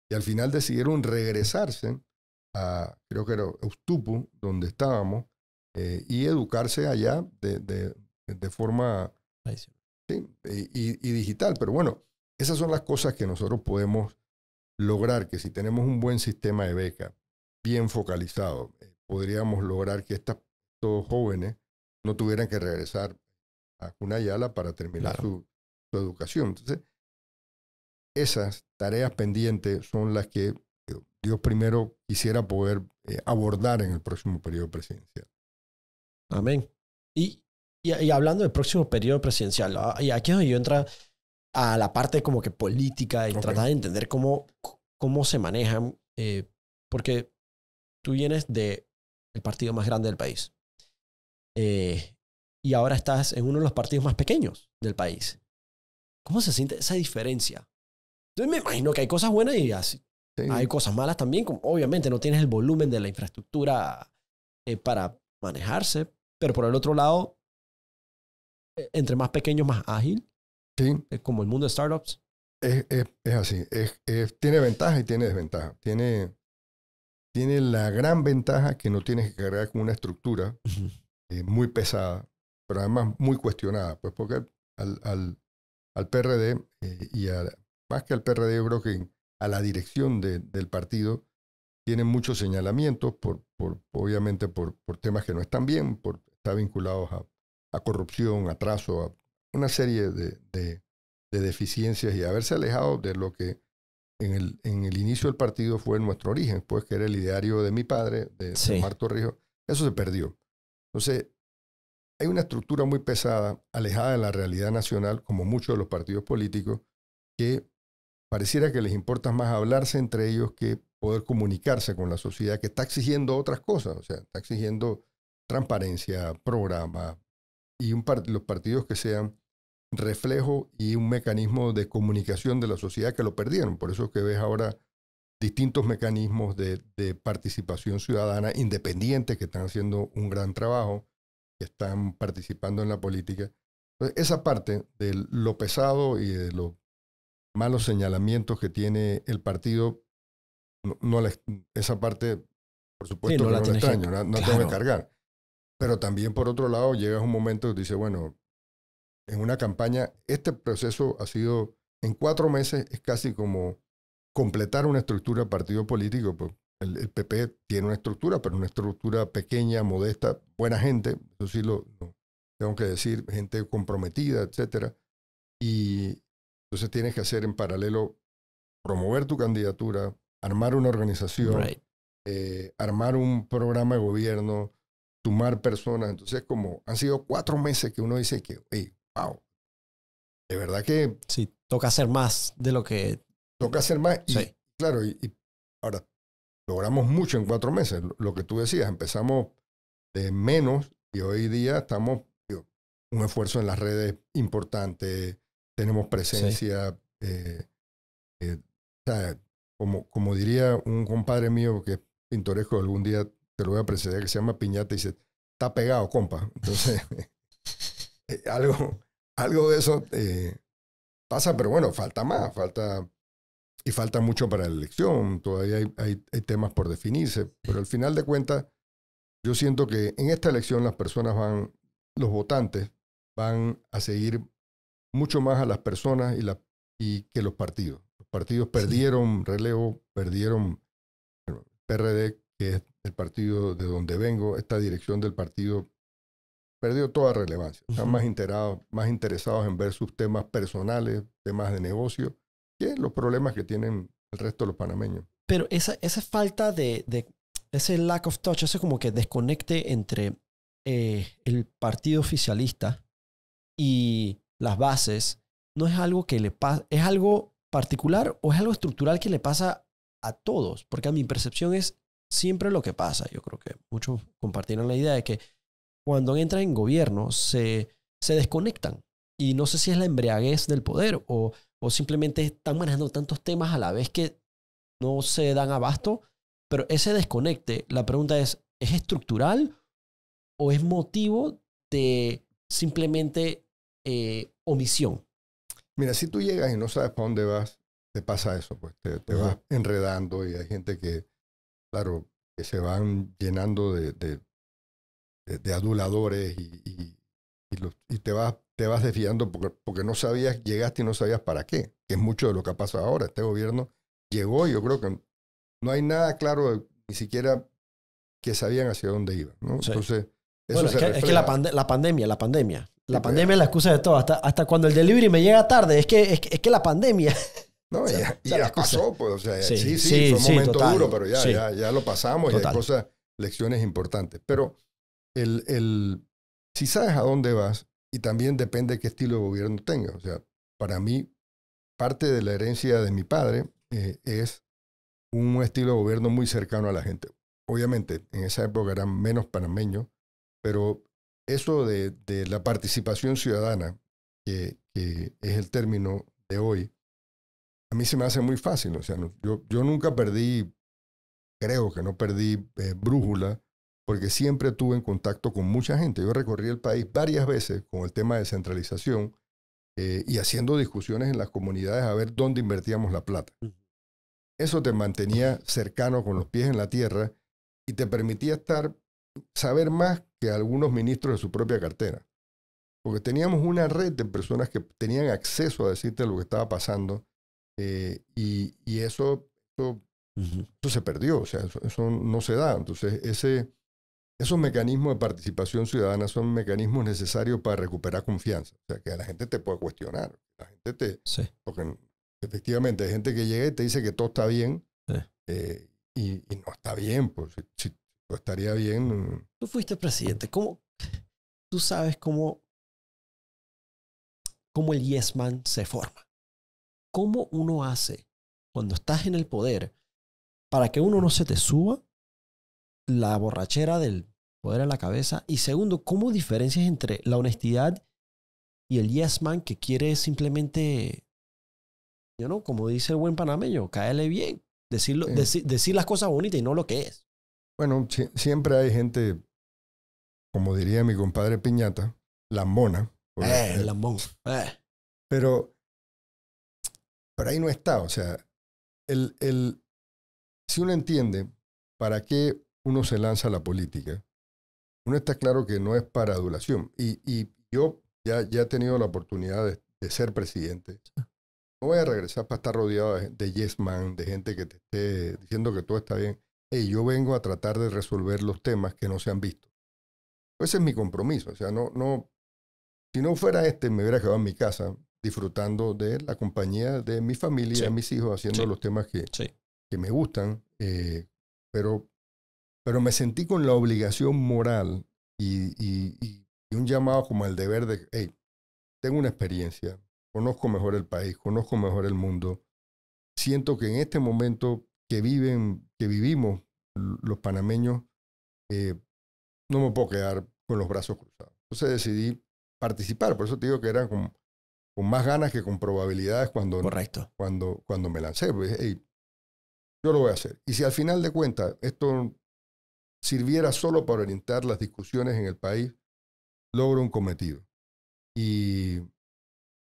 Y al final decidieron regresarse a, creo que era Ustupu, donde estábamos, eh, y educarse allá de, de, forma sí. y, y digital. Pero bueno, esas son las cosas que nosotros podemos lograr, que si tenemos un buen sistema de becas, bien focalizado. Eh, podríamos lograr que estos jóvenes no tuvieran que regresar a Cunayala para terminar su, educación. Entonces, esas tareas pendientes son las que Dios primero quisiera poder eh, abordar en el próximo periodo presidencial. Amén. Y, hablando del próximo periodo presidencial, ah, y aquí es donde yo entra a la parte como que política y tratar de entender cómo, cómo se manejan, eh, porque tú vienes del el partido más grande del país. Eh, y ahora estás en uno de los partidos más pequeños del país. ¿Cómo se siente esa diferencia? Yo me imagino que hay cosas buenas y Hay cosas malas también, obviamente no tienes el volumen de la infraestructura eh, para manejarse, pero por el otro lado, eh, entre más pequeño, más ágil. Sí. como el mundo de startups. Es, así, tiene ventaja y tiene desventaja. Tiene tiene la gran ventaja que no tiene que cargar con una estructura eh, muy pesada, pero además muy cuestionada, pues porque al, al, al PRD eh, y más que al PRD, yo creo que a la dirección del partido tiene muchos señalamientos, por, por, obviamente por, por temas que no están bien, por estar vinculados a, a corrupción, atraso, a una serie de, de deficiencias y haberse alejado de lo que en el, el inicio del partido fue nuestro origen, pues que era el ideario de mi padre, de sí. Rijo, eso se perdió. Entonces, hay una estructura muy pesada, alejada de la realidad nacional, como muchos de los partidos políticos, que pareciera que les importa más hablarse entre ellos que poder comunicarse con la sociedad, que está exigiendo otras cosas, o sea, está exigiendo transparencia, programa, y los partidos que sean reflejo y un mecanismo de comunicación de la sociedad que lo perdieron. Por eso es que ves ahora distintos mecanismos de, participación ciudadana independientes que están haciendo un gran trabajo, que están participando en la política. esa parte de lo pesado y de los malos señalamientos que tiene el partido, no, esa parte, por supuesto, no, extraño, no, cargar. Pero también, por otro lado, llegas un momento que dice bueno, en una campaña, este proceso ha sido, en cuatro meses, es casi como completar una estructura de partido político. Pues el, PP tiene una estructura, pero una estructura pequeña, modesta, buena gente, eso sí lo tengo que decir, gente comprometida, etcétera. Y entonces tienes que hacer en paralelo promover tu candidatura, armar una organización, eh, armar un programa de gobierno, sumar personas. Entonces, como han sido cuatro meses que uno dice que, wow. De verdad que. Sí, toca hacer más de lo que. Toca hacer más. Y, Claro, y, ahora, logramos mucho en cuatro meses. Lo, que tú decías, empezamos de menos y hoy día estamos. un esfuerzo en las redes importante, tenemos presencia. Eh, eh, o sea, como, como diría un compadre mío que es pintoresco, algún día te lo voy a presentar, que se llama Piñata, y dice: Está pegado, compa. Entonces. Eh, algo, algo de eso eh, pasa, pero bueno, falta más, falta y falta mucho para la elección, todavía hay, temas por definirse, pero al final de cuentas, yo siento que en esta elección las personas van, los votantes van a seguir mucho más a las personas y, la, y que los partidos. Los partidos perdieron relevo, perdieron PRD, que es el partido de donde vengo, esta dirección del partido perdió toda relevancia. Están más, más interesados en ver sus temas personales, temas de negocio, que los problemas que tienen el resto de los panameños. Pero esa, esa falta de, ese lack of touch, ese como que desconecte entre eh, el partido oficialista y las bases, no es algo que le pasa, es algo particular o es algo estructural que le pasa a todos, porque a mi percepción es siempre lo que pasa. Yo creo que muchos compartieron la idea de que cuando entran en gobierno se, desconectan. Y no sé si es la embriaguez del poder o, simplemente están manejando tantos temas a la vez que no se dan abasto. Pero ese desconecte, la pregunta es, ¿es estructural o es motivo de simplemente eh, omisión? Mira, si tú llegas y no sabes para dónde vas, te pasa eso, pues te, vas enredando y hay gente que, claro, que se van llenando de, de, aduladores y, y, y, te vas te vas desviando porque, porque no sabías, llegaste y no sabías para qué, que es mucho de lo que ha pasado ahora. Este gobierno llegó y yo creo que no hay nada claro, ni siquiera que sabían hacia dónde iban. ¿no? Entonces, eso es, que, es, que, la, la pandemia, la pandemia, la pues. pandemia es la excusa de todo. Hasta, hasta cuando el delivery me llega tarde. Es que, es que, es que la pandemia. No, ya, pasó. Pues, o sea, sí, sí, sí, fue un momento duro, pero ya, ya, ya, lo pasamos y cosas, lecciones importantes. Pero el, si sabes a dónde vas, y también depende de qué estilo de gobierno tengas. O sea, para mí, parte de la herencia de mi padre eh, es un estilo de gobierno muy cercano a la gente. Obviamente, en esa época eran menos panameños, pero eso de, la participación ciudadana, que, es el término de hoy, a mí se me hace muy fácil. O sea, yo, nunca perdí, creo que no perdí eh, brújula porque siempre tuve en contacto con mucha gente. Yo recorrí el país varias veces con el tema de centralización eh, y haciendo discusiones en las comunidades a ver dónde invertíamos la plata. Eso te mantenía cercano con los pies en la tierra y te permitía estar, saber más que algunos ministros de su propia cartera. Porque teníamos una red de personas que tenían acceso a decirte lo que estaba pasando eh, y, eso, eso, se perdió, o sea, eso no se da. Entonces, ese, esos mecanismos de participación ciudadana son mecanismos necesarios para recuperar confianza. O sea, que la gente te puede cuestionar. La gente te. Porque efectivamente hay gente que llega y te dice que todo está bien. Eh, y, no está bien. Pues estaría bien. Mm. Tú fuiste presidente. ¿Cómo? Tú sabes cómo. cómo el Yes Man se forma. ¿Cómo uno hace cuando estás en el poder para que uno no se te suba la borrachera del poder a la cabeza. Y segundo, ¿cómo diferencias entre la honestidad y el yes man que quiere simplemente, yo know, como dice el buen panameño, caerle bien, decirlo, decir las cosas bonitas y no lo que es? Bueno, siempre hay gente, como diría mi compadre Piñata, lambona. Eh, eh, Pero, por ahí no está. O sea, el, el, si uno entiende para qué uno se lanza a la política, uno está claro que no es para adulación. Y, y yo ya, ya he tenido la oportunidad de, ser presidente. No voy a regresar para estar rodeado de, yesman yes man, de gente que te esté diciendo que todo está bien. y yo vengo a tratar de resolver los temas que no se han visto. Ese es mi compromiso. O sea, no, no, si no fuera este, me hubiera quedado en mi casa disfrutando de la compañía de mi familia, de mis hijos, haciendo los temas que, que me gustan. Eh, pero pero me sentí con la obligación moral y, un llamado como el deber de, hey, tengo una experiencia, conozco mejor el país, conozco mejor el mundo. Siento que en este momento que, viven, que vivimos los panameños, eh, no me puedo quedar con los brazos cruzados. Entonces decidí participar, por eso te digo que era con, más ganas que con probabilidades cuando, cuando, cuando me lancé. Pues, hey, yo lo voy a hacer. Y si al final de cuentas esto sirviera solo para orientar las discusiones en el país, logro un cometido. Y,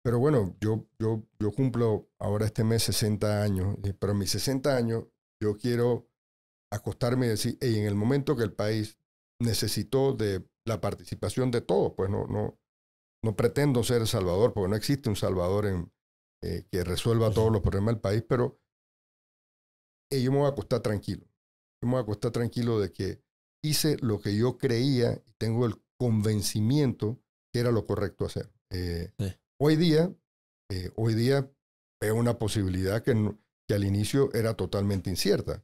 pero bueno, yo, yo, yo cumplo ahora este mes 60 años, eh, pero en mis 60 años yo quiero acostarme y decir, en el momento que el país necesitó de la participación de todos, pues no, no, no pretendo ser Salvador, porque no existe un Salvador eh, que resuelva todos los problemas del país, pero yo me voy a acostar tranquilo. Yo me voy a acostar tranquilo de que hice lo que yo creía y tengo el convencimiento que era lo correcto hacer. Eh, hoy día, eh, hoy día veo una posibilidad que, que al inicio era totalmente incierta.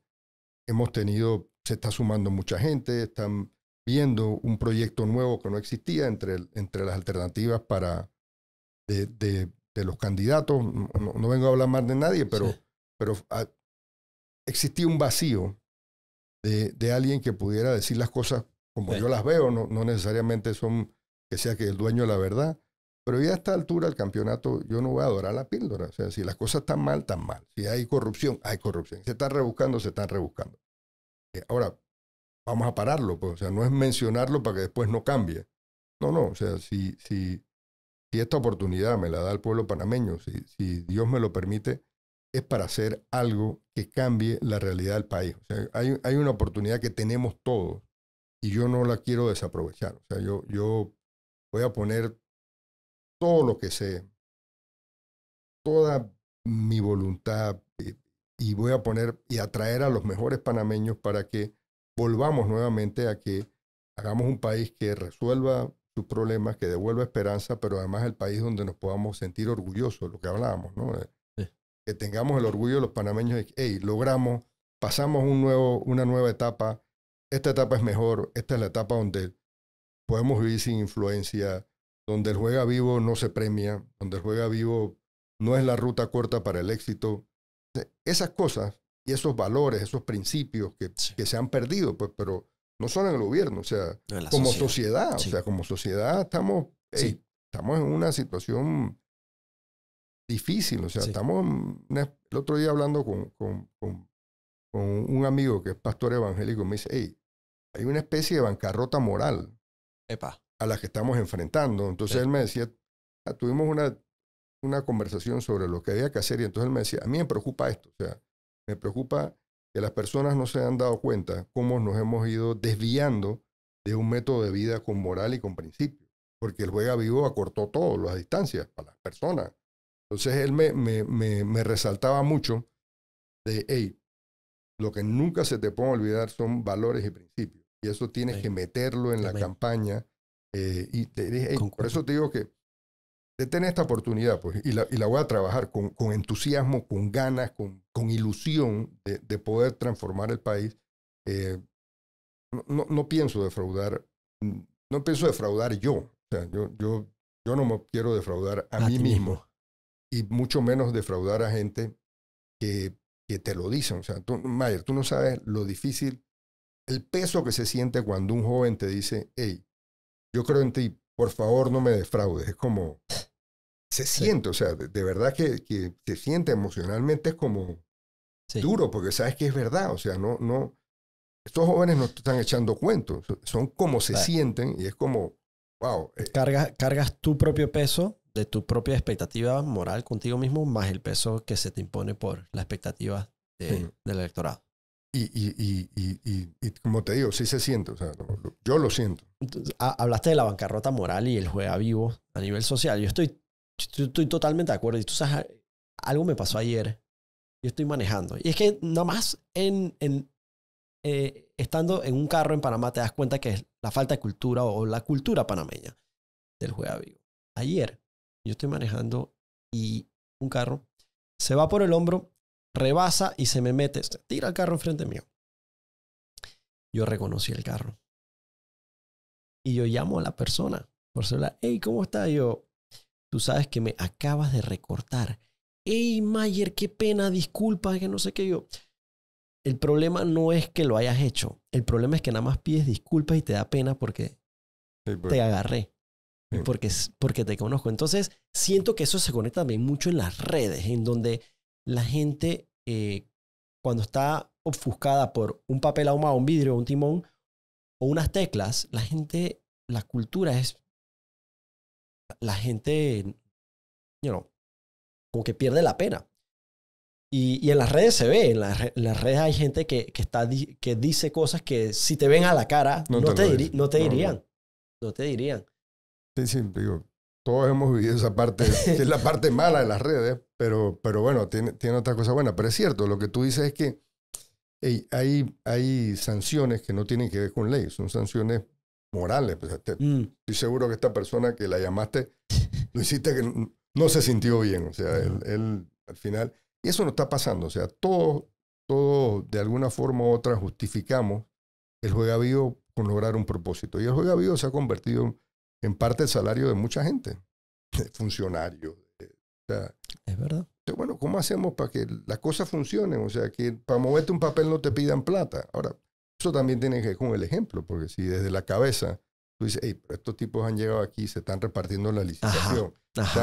Hemos tenido, se está sumando mucha gente, están viendo un proyecto nuevo que no existía entre, entre las alternativas para de, los candidatos. No, vengo a hablar más de nadie, pero, pero ah, existía un vacío de, alguien que pudiera decir las cosas como yo las veo, no, necesariamente son que sea que el dueño de la verdad. Pero ya a esta altura el campeonato yo no voy a adorar la píldora. O sea, si las cosas están mal, están mal. Si hay corrupción, hay corrupción. Se están rebuscando, se están rebuscando. Eh, ahora, vamos a pararlo. Pues. O sea, no es mencionarlo para que después no cambie. No, no. O sea, si, si, si esta oportunidad me la da el pueblo panameño, si, si Dios me lo permite, es para hacer algo que cambie la realidad del país. hay, una oportunidad que tenemos todos y yo no la quiero desaprovechar. yo, voy a poner todo lo que sé, toda mi voluntad eh, y, voy a poner y atraer a los mejores panameños para que volvamos nuevamente a que hagamos un país que resuelva sus problemas, que devuelva esperanza, pero además el país donde nos podamos sentir orgullosos, lo que hablábamos, ¿no? que tengamos el orgullo de los panameños de que, hey, logramos, pasamos un nuevo, una nueva etapa, esta etapa es mejor, esta es la etapa donde podemos vivir sin influencia, donde el juega vivo no se premia, donde el juega vivo no es la ruta corta para el éxito. E, esas cosas y esos valores, esos principios que, que se han perdido, pues, pero no solo en el gobierno, o sea, como sociedad, o sea, como sociedad estamos, estamos en una situación difícil. O sea, estamos. el otro día hablando con, con, un amigo que es pastor evangélico, me dice: Hey, hay una especie de bancarrota moral a la que estamos enfrentando. Entonces él me decía: ah, Tuvimos una, una conversación sobre lo que había que hacer, y entonces él me decía: A mí me preocupa esto. O sea, me preocupa que las personas no se han dado cuenta cómo nos hemos ido desviando de un método de vida con moral y con principio, Porque el juega vivo acortó todo, las distancias para las personas entonces él me, me, me, resaltaba mucho de, hey, lo que nunca se te puede olvidar son valores y principios. Y eso tienes que meterlo en la campaña. Eh, y te dije, por eso te digo que tenés esta oportunidad, pues, y la, y la voy a trabajar con, con entusiasmo, con ganas, con, con ilusión de, de, poder transformar el país. Eh, no, no, pienso defraudar, no pienso defraudar yo. O sea, yo, yo, yo no me quiero defraudar a, mí mismo y mucho menos defraudar a gente que, que te lo dicen. O sea, tú, Mayer, tú no sabes lo difícil, el peso que se siente cuando un joven te dice, hey, yo creo en ti, por favor no me defraudes. Es como, se siente, o sea, de, verdad que, que, se siente emocionalmente, es como duro, porque sabes que es verdad, o sea, no, no, estos jóvenes no están echando cuentos, son como se sienten y es como, wow. Eh". Cargas, cargas tu propio peso de tu propia expectativa moral contigo mismo más el peso que se te impone por la expectativa del electorado. Y, y, y, y, como te digo, sí se siente, o sea, yo lo siento. hablaste de la bancarrota moral y el juega vivo a nivel social. Yo estoy, estoy, totalmente de acuerdo. Y tú sabes, algo me pasó ayer. Yo estoy manejando. Y es que nada más en, en eh, estando en un carro en Panamá te das cuenta que es la falta de cultura o la cultura panameña del juega vivo. Ayer yo estoy manejando y un carro se va por el hombro, rebasa y se me mete, se tira el carro enfrente mío. Yo reconocí el carro. Y yo llamo a la persona por celular, hey, ¿cómo está? Yo, tú sabes que me acabas de recortar. Hey, Mayer, qué pena, disculpa, que no sé qué yo. El problema no es que lo hayas hecho. El problema es que nada más pides disculpas y te da pena porque pues. te agarré. Mm. porque, porque te conozco. Entonces, siento que eso se conecta también mucho en las redes, en donde la gente, eh, cuando está ofuscada por un papel ahumado, un vidrio, un timón o unas teclas, la gente, la cultura es, la gente, no como que pierde la pena. Y, en las redes se ve, en, las redes hay gente que, está, que dice cosas que si te ven a la cara no, te, no te dirían. no te dirían. Sí, sí, digo, todos hemos vivido esa parte, es la parte mala de las redes, pero, pero bueno, tiene, tiene otra cosa buena. Pero es cierto, lo que tú dices es que hay, sanciones que no tienen que ver con ley, son sanciones morales. Pues, mm. Estoy seguro que esta persona que la llamaste, lo hiciste que no se sintió bien, o sea, él, al final... Y eso no está pasando, o sea, todos, todos de alguna forma u otra justificamos el juega vivo con lograr un propósito. Y el juega vivo se ha convertido en en parte el salario de mucha gente, funcionario funcionarios. es verdad. Bueno, ¿cómo hacemos para que las cosas funcionen? O sea, que para moverte un papel no te pidan plata. Ahora, eso también tiene que ver con el ejemplo, porque si desde la cabeza tú dices, hey, pero estos tipos han llegado aquí, se están repartiendo la licitación.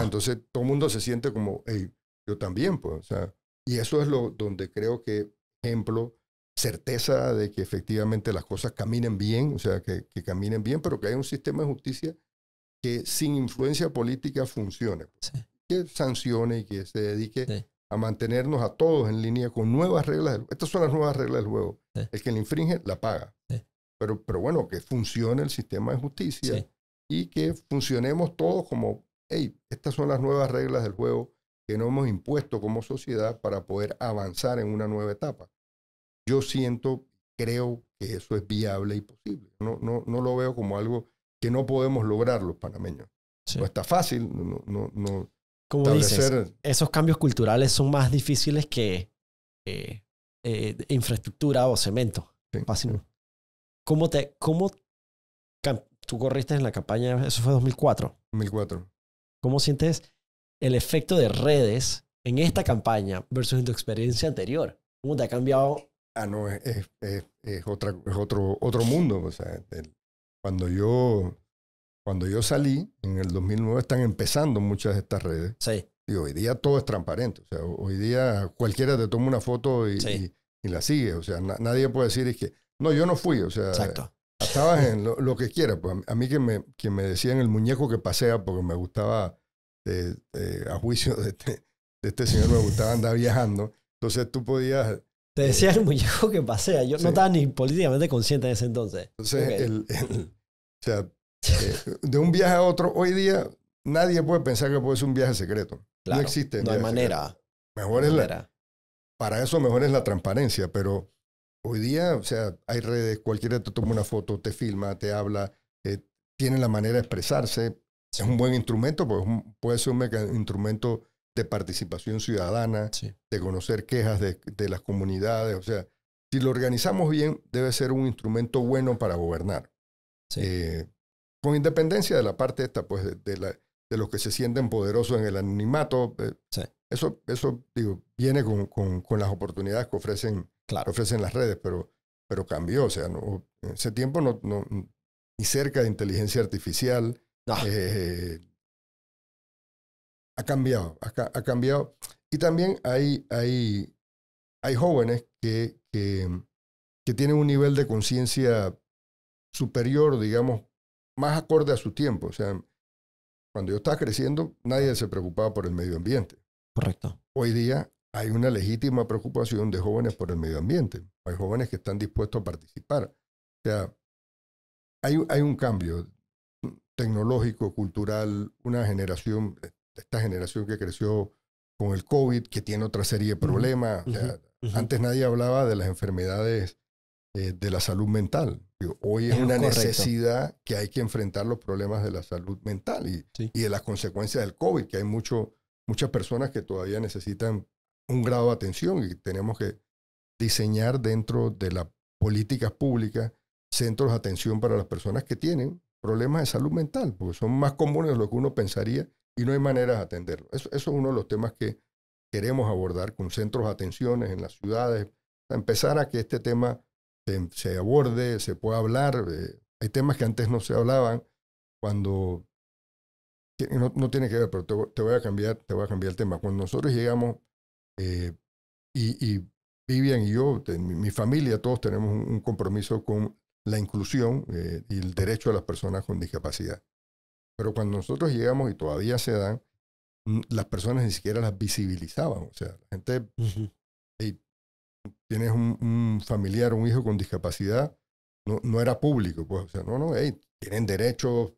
entonces todo el mundo se siente como, hey, yo también, pues. O sea, y eso es lo donde creo que, ejemplo, certeza de que efectivamente las cosas caminen bien, o sea, que, caminen bien, pero que haya un sistema de justicia que sin influencia política funcione, pues. que sancione y que se dedique a mantenernos a todos en línea con nuevas reglas. Estas son las nuevas reglas del juego. El que le infringe, la paga. Pero, pero bueno, que funcione el sistema de justicia y que funcionemos todos como, hey, estas son las nuevas reglas del juego que nos hemos impuesto como sociedad para poder avanzar en una nueva etapa yo siento, creo que eso es viable y posible. No, no, no lo veo como algo que no podemos lograr los panameños. No está fácil, no, no, no como dices, esos cambios culturales son más difíciles que eh, eh, infraestructura o cemento. fácil. ¿Cómo te, cómo tú corriste en la campaña? Eso fue 2004. 2004. ¿Cómo sientes el efecto de redes en esta campaña versus en tu experiencia anterior? ¿Cómo te ha cambiado Ah, no, es, es, otra, otro, otro mundo. O sea, este, cuando, yo, cuando yo salí, en el 2009 están empezando muchas de estas redes. Sí. Y hoy día todo es transparente. O sea, hoy día cualquiera te toma una foto y, y, la sigue. O sea, nadie puede decir es que, no, yo no fui. O sea, estabas en lo, que quiera. Pues a mí que me, que me decían el muñeco que pasea porque me gustaba, eh, eh, a juicio de este, de este señor, me gustaba andar viajando. Entonces tú podías te decía el muñeco que pasea. Yo no estaba ni políticamente consciente en ese entonces. Entonces, eh, de un viaje a otro, hoy día nadie puede pensar que puede ser un viaje secreto. no existe. No hay manera. Mejor es manera. para eso mejor es la transparencia, pero hoy día, o sea, hay redes, cualquiera te toma una foto, te filma, te habla, eh, tiene la manera de expresarse. Es un buen instrumento, pues puede ser un instrumento de participación ciudadana, de conocer quejas de, las comunidades. O sea, si lo organizamos bien, debe ser un instrumento bueno para gobernar. Eh, con independencia de la parte esta, pues, de, la, de los que se sienten poderosos en el animato, eh, eso, eso digo, viene con, las oportunidades que ofrecen, ofrecen las redes, pero, pero cambió. O sea, en ese tiempo no, ni cerca de inteligencia artificial. Eh, ha cambiado, ha, cambiado. Y también hay, hay, hay jóvenes que, que, tienen un nivel de conciencia superior, digamos, más acorde a su tiempo. O sea, cuando yo estaba creciendo, nadie se preocupaba por el medio ambiente. Correcto. Hoy día hay una legítima preocupación de jóvenes por el medio ambiente. Hay jóvenes que están dispuestos a participar. O sea, hay, hay un cambio tecnológico, cultural, una generación esta generación que creció con el COVID, que tiene otra serie de problemas. Antes nadie hablaba de las enfermedades eh, de la salud mental. hoy es, una necesidad que hay que enfrentar los problemas de la salud mental y, de las consecuencias del COVID, que hay mucho, muchas personas que todavía necesitan un grado de atención y tenemos que diseñar dentro de las políticas públicas centros de atención para las personas que tienen problemas de salud mental, porque son más comunes de lo que uno pensaría y no hay maneras de atenderlo. Eso, es uno de los temas que queremos abordar con centros de atenciones en las ciudades, empezar a que este tema se, aborde, se pueda hablar. Eh, hay temas que antes no se hablaban cuando no, tiene que ver, pero te, voy a cambiar, te voy a cambiar el tema. Cuando nosotros llegamos eh, y, Vivian y yo, mi, familia, todos tenemos un, compromiso con la inclusión eh, y el derecho a las personas con discapacidad. Pero cuando nosotros llegamos y todavía se dan, mm, las personas ni siquiera las visibilizaban. O sea, la gente, tienes un, familiar, un hijo con discapacidad, no, no, era público. Pues, o sea, no, no, hey, tienen derechos,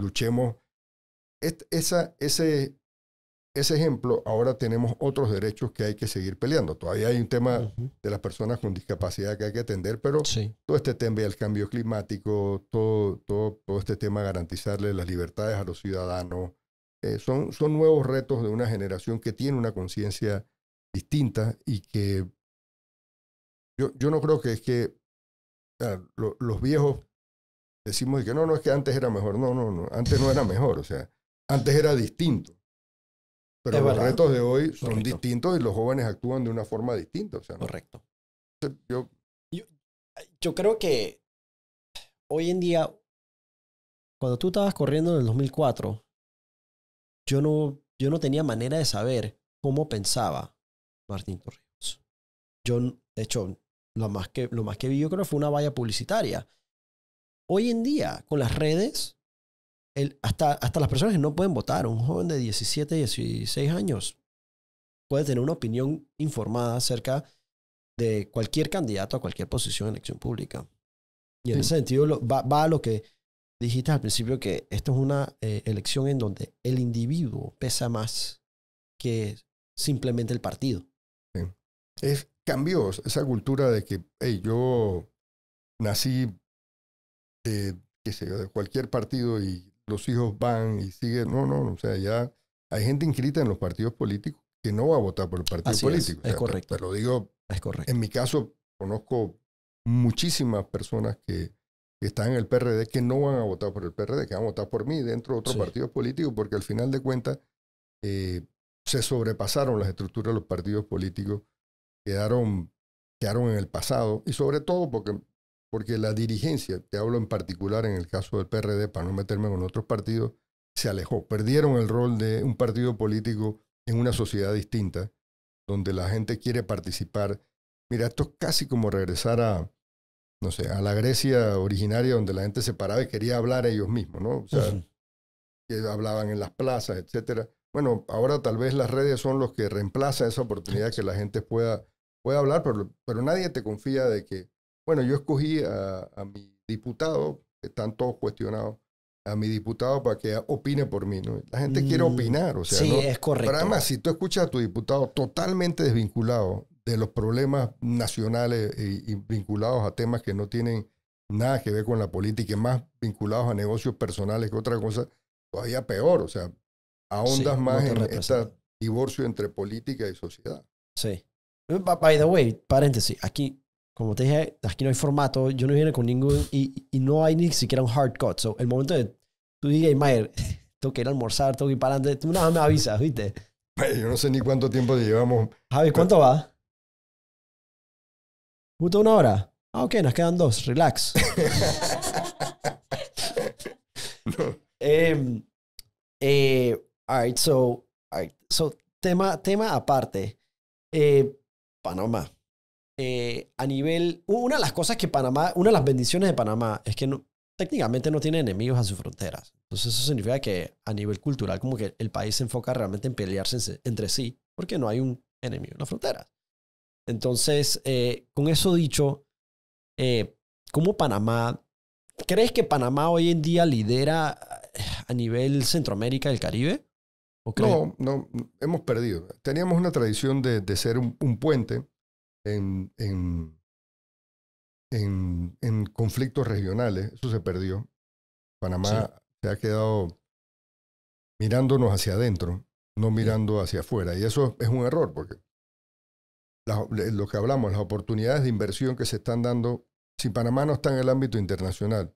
luchemos. esa, ese, ese ejemplo, ahora tenemos otros derechos que hay que seguir peleando. Todavía hay un tema de las personas con discapacidad que hay que atender, pero todo este tema del cambio climático, todo, todo, este tema de garantizarle las libertades a los ciudadanos, eh, son, nuevos retos de una generación que tiene una conciencia distinta y que yo, no creo que es que los viejos decimos que no, no, es que antes era mejor. No, no, no, antes no era mejor, o sea, antes era distinto. Pero los retos de hoy son distintos y los jóvenes actúan de una forma distinta. O sea, Correcto. Yo, yo, creo que hoy en día, cuando tú estabas corriendo en el 2004, yo no, yo no tenía manera de saber cómo pensaba Martín Torrijos. Yo, de hecho, lo más que, lo más que vi yo creo fue una valla publicitaria. Hoy en día, con las redes, hasta, hasta las personas que no pueden votar, un joven de 17, 16 años puede tener una opinión informada acerca de cualquier candidato a cualquier posición en elección pública. Y en ese sentido va, a lo que dijiste al principio, que esto es una eh, elección en donde el individuo pesa más que simplemente el partido. Es, cambios esa cultura de que, hey, yo nací de, eh, de cualquier partido y los hijos van y siguen. No, no, no. O sea, ya hay gente inscrita en los partidos políticos que no va a votar por el partido político. Es, correcto. Te, lo digo. Es correcto. En mi caso, conozco muchísimas personas que, están en el PRD que no van a votar por el PRD, que van a votar por mí dentro de otros partidos políticos, porque al final de cuentas eh, se sobrepasaron las estructuras de los partidos políticos, quedaron, quedaron en el pasado, y sobre todo porque porque la dirigencia, te hablo en particular en el caso del PRD, para no meterme con otros partidos, se alejó, perdieron el rol de un partido político en una sociedad distinta, donde la gente quiere participar. Mira, esto es casi como regresar a, no sé, a la Grecia originaria, donde la gente se paraba y quería hablar ellos mismos, ¿no? O sea, que hablaban en las plazas, etcétera. Bueno, ahora tal vez las redes son los que reemplazan esa oportunidad que la gente pueda, pueda hablar, pero, pero nadie te confía de que bueno, yo escogí a, mi diputado, que están todos cuestionados, a mi diputado para que opine por mí. ¿no? La gente quiere mm, opinar, o sea, sí, es correcto. Pero además, si tú escuchas a tu diputado totalmente desvinculado de los problemas nacionales y, vinculados a temas que no tienen nada que ver con la política y más vinculados a negocios personales que otra cosa, todavía peor, o sea, ahondas más en este divorcio entre política y sociedad. Sí. By the way, paréntesis, aquí como te dije, aquí no hay formato, yo no viene con ningún, y, no hay ni siquiera un hard cut. So, el momento de tú digas, Mayer, tengo que ir a almorzar, tengo que ir para adelante, tú nada más me avisas, ¿viste? Yo no sé ni cuánto tiempo llevamos. Javi, ¿cuánto va? ¿Justo una hora? Ah, ok, nos quedan dos, relax. Em, eh, all so, so tema, tema aparte. Eh, Panamá. Eh, a nivel, una de las cosas que Panamá, una de las bendiciones de Panamá es que técnicamente no tiene enemigos a sus fronteras. Entonces eso significa que a nivel cultural como que el país se enfoca realmente en pelearse entre sí porque no hay un enemigo en las fronteras. Entonces, eh, con eso dicho, eh, ¿cómo Panamá, crees que Panamá hoy en día lidera a nivel Centroamérica y el Caribe? no, no, hemos perdido. Teníamos una tradición de, ser un puente en, en, en, en conflictos regionales. Eso se perdió. Panamá se ha quedado mirándonos hacia adentro, no mirando hacia afuera. Y eso es un error, porque lo que hablamos, las oportunidades de inversión que se están dando, si Panamá no está en el ámbito internacional,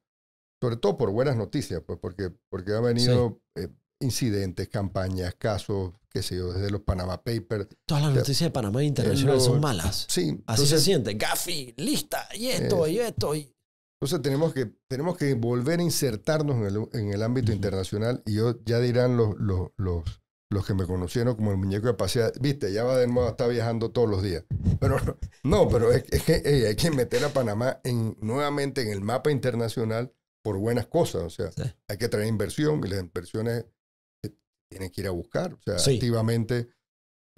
sobre todo por buenas noticias, pues porque, porque ha venido eh, incidentes, campañas, casos, qué sé yo, desde los Panama Papers. Todas las noticias de Panamá Internacional son malas. Sí. Así se siente. Gafi, lista, y esto, y esto. Entonces tenemos que, tenemos que volver a insertarnos en el, ámbito internacional y yo, ya dirán los, los, los, que me conocieron como el muñeco de pasear viste, ya va de nuevo, está viajando todos los días. Pero no, pero es, que hay que meter a Panamá nuevamente en el mapa internacional por buenas cosas. O sea, hay que traer inversión y las inversiones tienen que ir a buscar. O sea, efectivamente. activamente.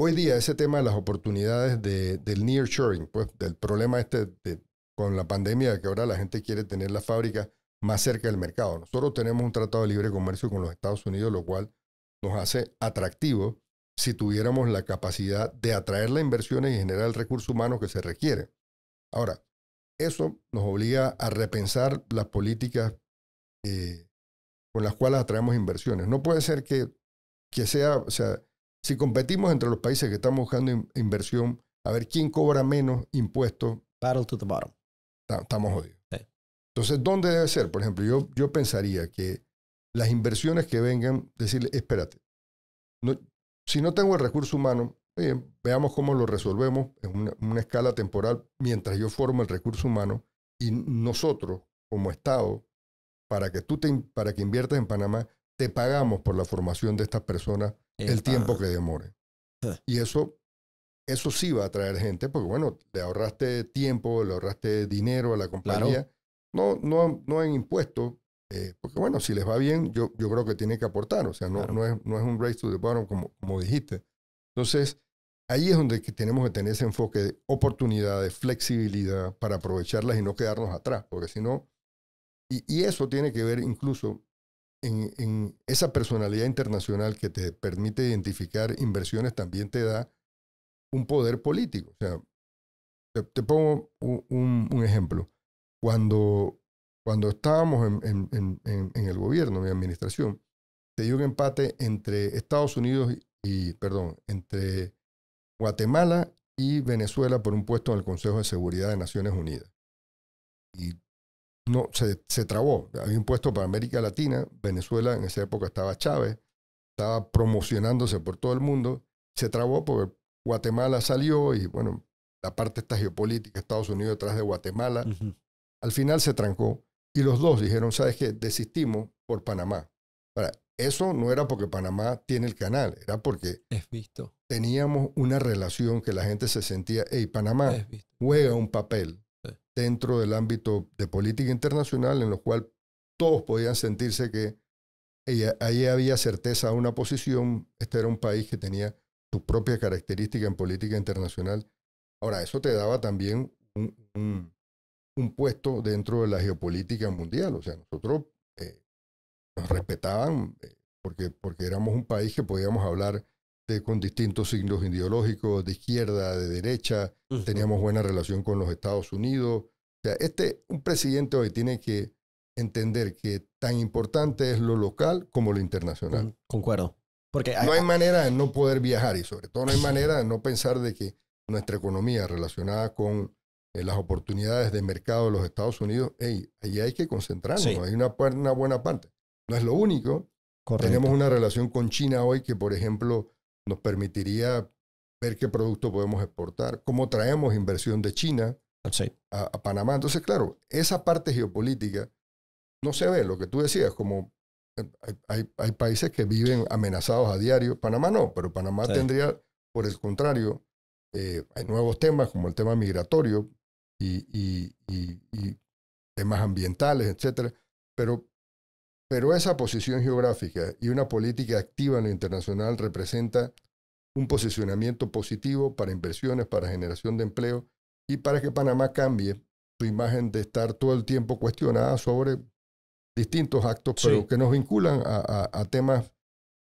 Hoy día, ese tema de las oportunidades del near nearshoring, pues del problema este con la pandemia, que ahora la gente quiere tener la fábrica más cerca del mercado. Nosotros tenemos un tratado de libre comercio con los Estados Unidos, lo cual nos hace atractivo si tuviéramos la capacidad de atraer las inversiones y generar el recurso humano que se requiere. Ahora, eso nos obliga a repensar las políticas eh, con las cuales atraemos inversiones. No puede ser que que sea, o sea, si competimos entre los países que estamos buscando inversión, a ver quién cobra menos impuestos. Battle to the bottom. Estamos jodidos. Entonces, ¿dónde debe ser? Por ejemplo, yo, yo pensaría que las inversiones que vengan, decirle, espérate, si no tengo el recurso humano, veamos cómo lo resolvemos en una, una escala temporal mientras yo formo el recurso humano y nosotros como Estado, para que tú te, para que inviertas en Panamá, te pagamos por la formación de estas personas el, tiempo que demore. Y eso, eso sí va a atraer gente, porque bueno, le ahorraste tiempo, le ahorraste dinero a la compañía. No, no, no en impuestos, eh, porque bueno, si les va bien, yo, yo creo que tiene que aportar. O sea, no, no, es, no es un race to the bottom, como, como dijiste. Entonces, ahí es donde tenemos que tener ese enfoque de de flexibilidad para aprovecharlas y no quedarnos atrás, porque si no, y, y eso tiene que ver incluso en, esa personalidad internacional que te permite identificar inversiones también te da un poder político. O sea, te, pongo un, ejemplo. Cuando, cuando estábamos en, el gobierno, mi administración, se dio un empate entre Estados Unidos y, perdón, entre Guatemala y Venezuela por un puesto en el Consejo de Seguridad de Naciones Unidas. Y no, se, trabó. Había un puesto para América Latina, Venezuela en esa época estaba Chávez, estaba promocionándose por todo el mundo, se trabó porque Guatemala salió y bueno, la parte esta geopolítica, Estados Unidos detrás de Guatemala, al final se trancó y los dos dijeron, ¿sabes qué? Desistimos por Panamá. Ahora, eso no era porque Panamá tiene el canal, era porque es visto. teníamos una relación que la gente se sentía, ey, Panamá juega un papel dentro del ámbito de política internacional en lo cual todos podían sentirse que ahí había certeza una posición, este era un país que tenía su propia característica en política internacional. Ahora, eso te daba también un, puesto dentro de la geopolítica mundial, o sea, nosotros eh, nos respetaban eh, porque, porque éramos un país que podíamos hablar este, con distintos signos ideológicos, de izquierda, de derecha, teníamos buena relación con los Estados Unidos. O sea, este, un presidente hoy tiene que entender que tan importante es lo local como lo internacional. Concuerdo. Porque no hay manera de no poder viajar y sobre todo no hay manera de no pensar de que nuestra economía relacionada con eh, las oportunidades de mercado de los Estados Unidos, ahí hay que concentrarnos, hay una, buena parte. No es lo único. Tenemos una relación con China hoy que, por ejemplo, nos permitiría ver qué producto podemos exportar, cómo traemos inversión de China ah, a, Panamá. Entonces, claro, esa parte geopolítica no se ve, lo que tú decías, como eh, hay, países que viven amenazados a diario, Panamá no, pero Panamá tendría, por el contrario, eh, hay nuevos temas como el tema migratorio y, y temas ambientales, etcétera, pero pero esa posición geográfica y una política activa en lo internacional representa un posicionamiento positivo para inversiones, para generación de empleo y para que Panamá cambie su imagen de estar todo el tiempo cuestionada sobre distintos actos, pero que nos vinculan a, temas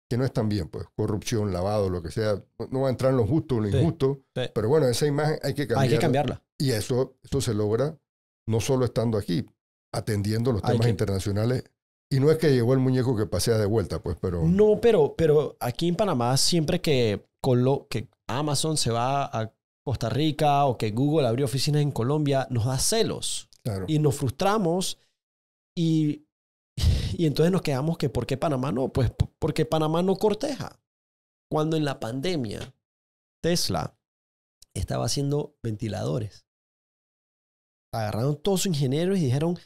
que no están bien, pues corrupción, lavado, lo que sea. No va a entrar en lo justo o lo injusto, pero bueno, esa imagen hay que cambiarla. cambiarla. Y eso, se logra no solo estando aquí, atendiendo los temas internacionales y no es que llegó el muñeco que pasea de vuelta, pues, pero... No, pero, pero aquí en Panamá siempre que, que Amazon se va a Costa Rica o que Google abrió oficinas en Colombia, nos da celos. Y nos frustramos y, y entonces nos quedamos que ¿por qué Panamá no? Pues porque Panamá no corteja. Cuando en la pandemia Tesla estaba haciendo ventiladores. Agarraron todos sus ingenieros y dijeron,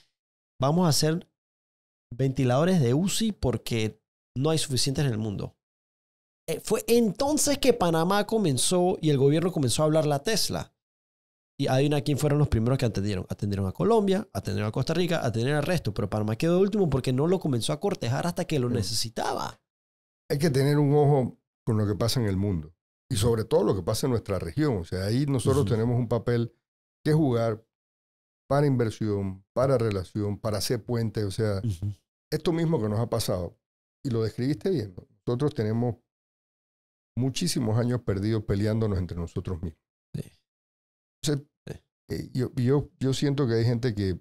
vamos a hacer ventiladores de UCI porque no hay suficientes en el mundo. Eh, fue entonces que Panamá comenzó y el gobierno comenzó a hablar la Tesla. Y una quién fueron los primeros que atendieron. Atendieron a Colombia, atendieron a Costa Rica, atendieron al resto, pero Panamá quedó último porque no lo comenzó a cortejar hasta que lo mm. necesitaba. Hay que tener un ojo con lo que pasa en el mundo y sobre todo lo que pasa en nuestra región. O sea, ahí nosotros tenemos un papel que jugar para inversión, para relación, para hacer puente. O sea, esto mismo que nos ha pasado, y lo describiste bien, nosotros tenemos muchísimos años perdidos peleándonos entre nosotros mismos. Eh, yo, yo, siento que hay gente que,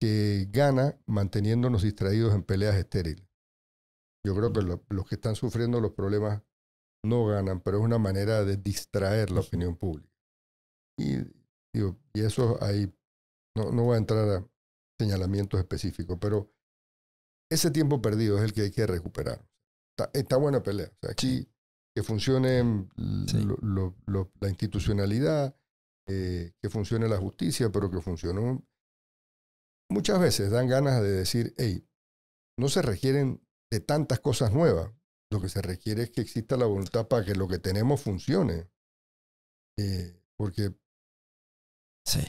que gana manteniéndonos distraídos en peleas estériles. Yo creo que los que están sufriendo los problemas no ganan, pero es una manera de distraer la opinión pública. Y, y eso ahí, no, no voy a entrar a señalamientos específicos, pero ese tiempo perdido es el que hay que recuperar. Está, buena pelea. aquí que funcione mm, la institucionalidad, eh, que funcione la justicia, pero que funcione. Muchas veces dan ganas de decir, hey, no se requieren de tantas cosas nuevas. Lo que se requiere es que exista la voluntad para que lo que tenemos funcione. Eh, porque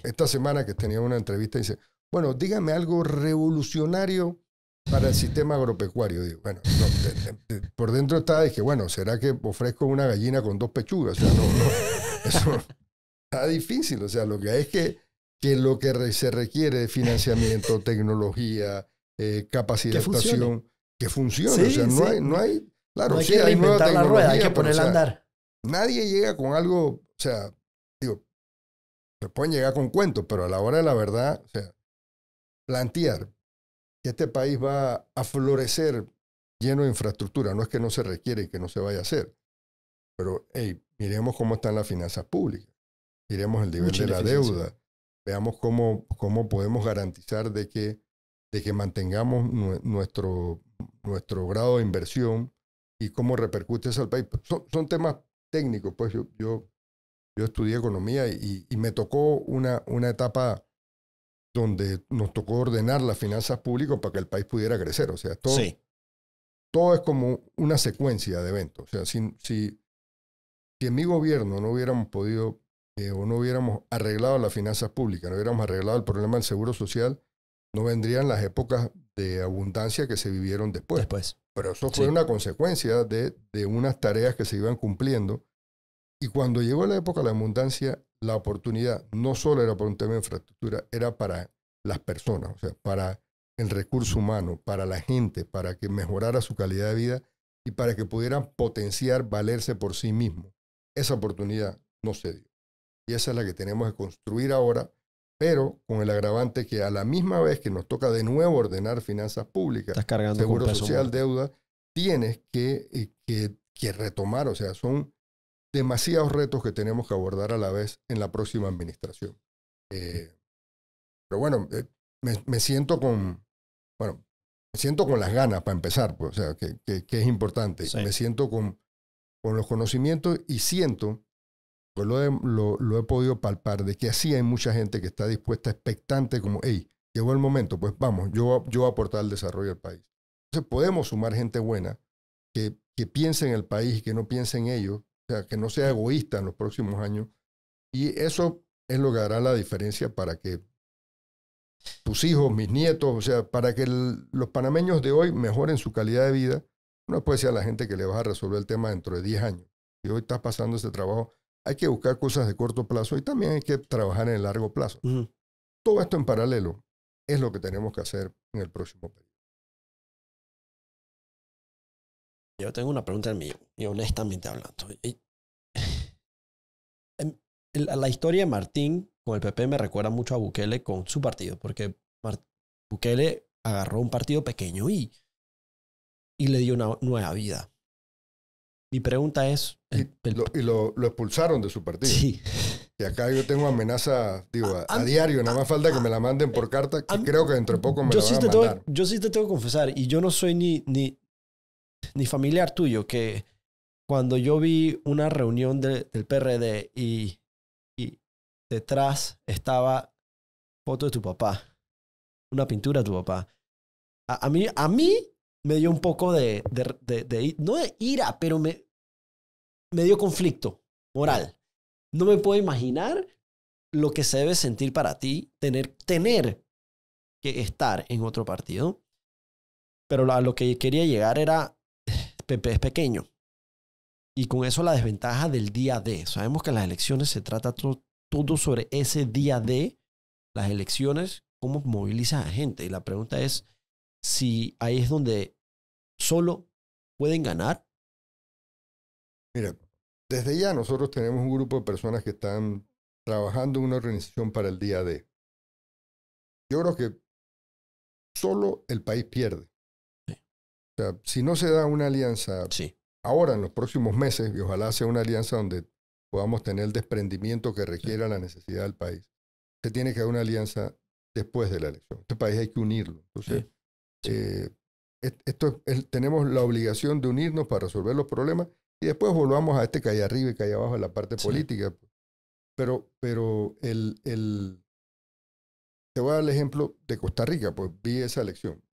esta semana que tenía una entrevista dice, bueno, dígame algo revolucionario para el sistema agropecuario. Digo, bueno, por dentro está, dije, bueno, ¿será que ofrezco una gallina con dos pechugas? O sea, no, eso está difícil. O sea, lo que hay es que, que lo que se requiere de financiamiento, tecnología, eh, capacitación, que funcione. o sea, no, hay, no hay, claro, hay que hay la rueda, hay que ponerla a andar. nadie llega con algo, o sea, digo, se pueden llegar con cuentos, pero a la hora de la verdad, o sea, plantear este país va a florecer lleno de infraestructura. No es que no se requiere y que no se vaya a hacer, pero hey, miremos cómo están las finanzas públicas, miremos el nivel de la deuda, veamos cómo, cómo podemos garantizar de que, de que mantengamos nuestro, nuestro grado de inversión y cómo repercute eso al país. Son, temas técnicos, pues yo, estudié economía y, me tocó una, una etapa donde nos tocó ordenar las finanzas públicas para que el país pudiera crecer. O sea, todo, todo es como una secuencia de eventos. O sea, si, si, en mi gobierno no hubiéramos podido eh, o no hubiéramos arreglado las finanzas públicas, no hubiéramos arreglado el problema del seguro social, no vendrían las épocas de abundancia que se vivieron después. Pero eso fue una consecuencia de, de unas tareas que se iban cumpliendo y cuando llegó la época de la abundancia, la oportunidad no solo era por un tema de infraestructura, era para las personas, o sea, para el recurso humano, para la gente, para que mejorara su calidad de vida y para que pudieran potenciar, valerse por sí mismos. Esa oportunidad no se dio. Y esa es la que tenemos que construir ahora, pero con el agravante que a la misma vez que nos toca de nuevo ordenar finanzas públicas, seguro social, deuda, tienes eh, que, que retomar, o sea, son demasiados retos que tenemos que abordar a la vez en la próxima administración. Eh, pero bueno, eh, me, siento con, bueno, me siento con las ganas para empezar, pues, o sea, que, es importante. Me siento con, con los conocimientos y siento, pues lo he, lo, he podido palpar, de que así hay mucha gente que está dispuesta, expectante, como, hey, llegó el momento, pues vamos, yo, yo voy a aportar al desarrollo del país. Entonces podemos sumar gente buena que, que piense en el país y que no piense en ellos, o sea, que no sea egoísta en los próximos años. Y eso es lo que hará la diferencia para que tus hijos, mis nietos, o sea, para que los panameños de hoy mejoren su calidad de vida, no puede ser a la gente que le vas a resolver el tema dentro de 10 años. Si hoy estás pasando ese trabajo, hay que buscar cosas de corto plazo y también hay que trabajar en el largo plazo. Todo esto en paralelo es lo que tenemos que hacer en el próximo periodo. Yo tengo una pregunta en mí, y honestamente hablando. La historia de Martín con el PP me recuerda mucho a Bukele con su partido, porque Bukele agarró un partido pequeño y, y le dio una nueva vida. Mi pregunta es... y, lo, expulsaron de su partido. Sí. Y acá yo tengo amenaza, digo, a, diario, nada más falta que me la manden eh, por carta, que creo que entre poco me yo la van sí a mandar. yo sí te tengo que confesar, y yo no soy ni, ni, ni familiar tuyo que cuando yo vi una reunión del PRD y, y detrás estaba foto de tu papá, una pintura de tu papá. A, mí, a mí me dio un poco de, de, no de ira, pero me, me dio conflicto moral. No me puedo imaginar lo que se debe sentir para ti tener, tener que estar en otro partido. Pero a lo que quería llegar era es pequeño. Y con eso la desventaja del día D. Sabemos que las elecciones se trata todo, sobre ese día D, las elecciones, cómo moviliza a gente. Y la pregunta es si ahí es donde solo pueden ganar. Mira, desde ya nosotros tenemos un grupo de personas que están trabajando en una organización para el día D. Yo creo que solo el país pierde si no se da una alianza ahora, en los próximos meses, y ojalá sea una alianza donde podamos tener el desprendimiento que requiera la necesidad del país, se tiene que dar una alianza después de la elección. Este país hay que unirlo. Entonces, eh, esto tenemos la obligación de unirnos para resolver los problemas y después volvamos a este que hay arriba y que hay abajo en la parte política. Pero, pero el, el, te voy a dar el ejemplo de Costa Rica, pues vi esa elección.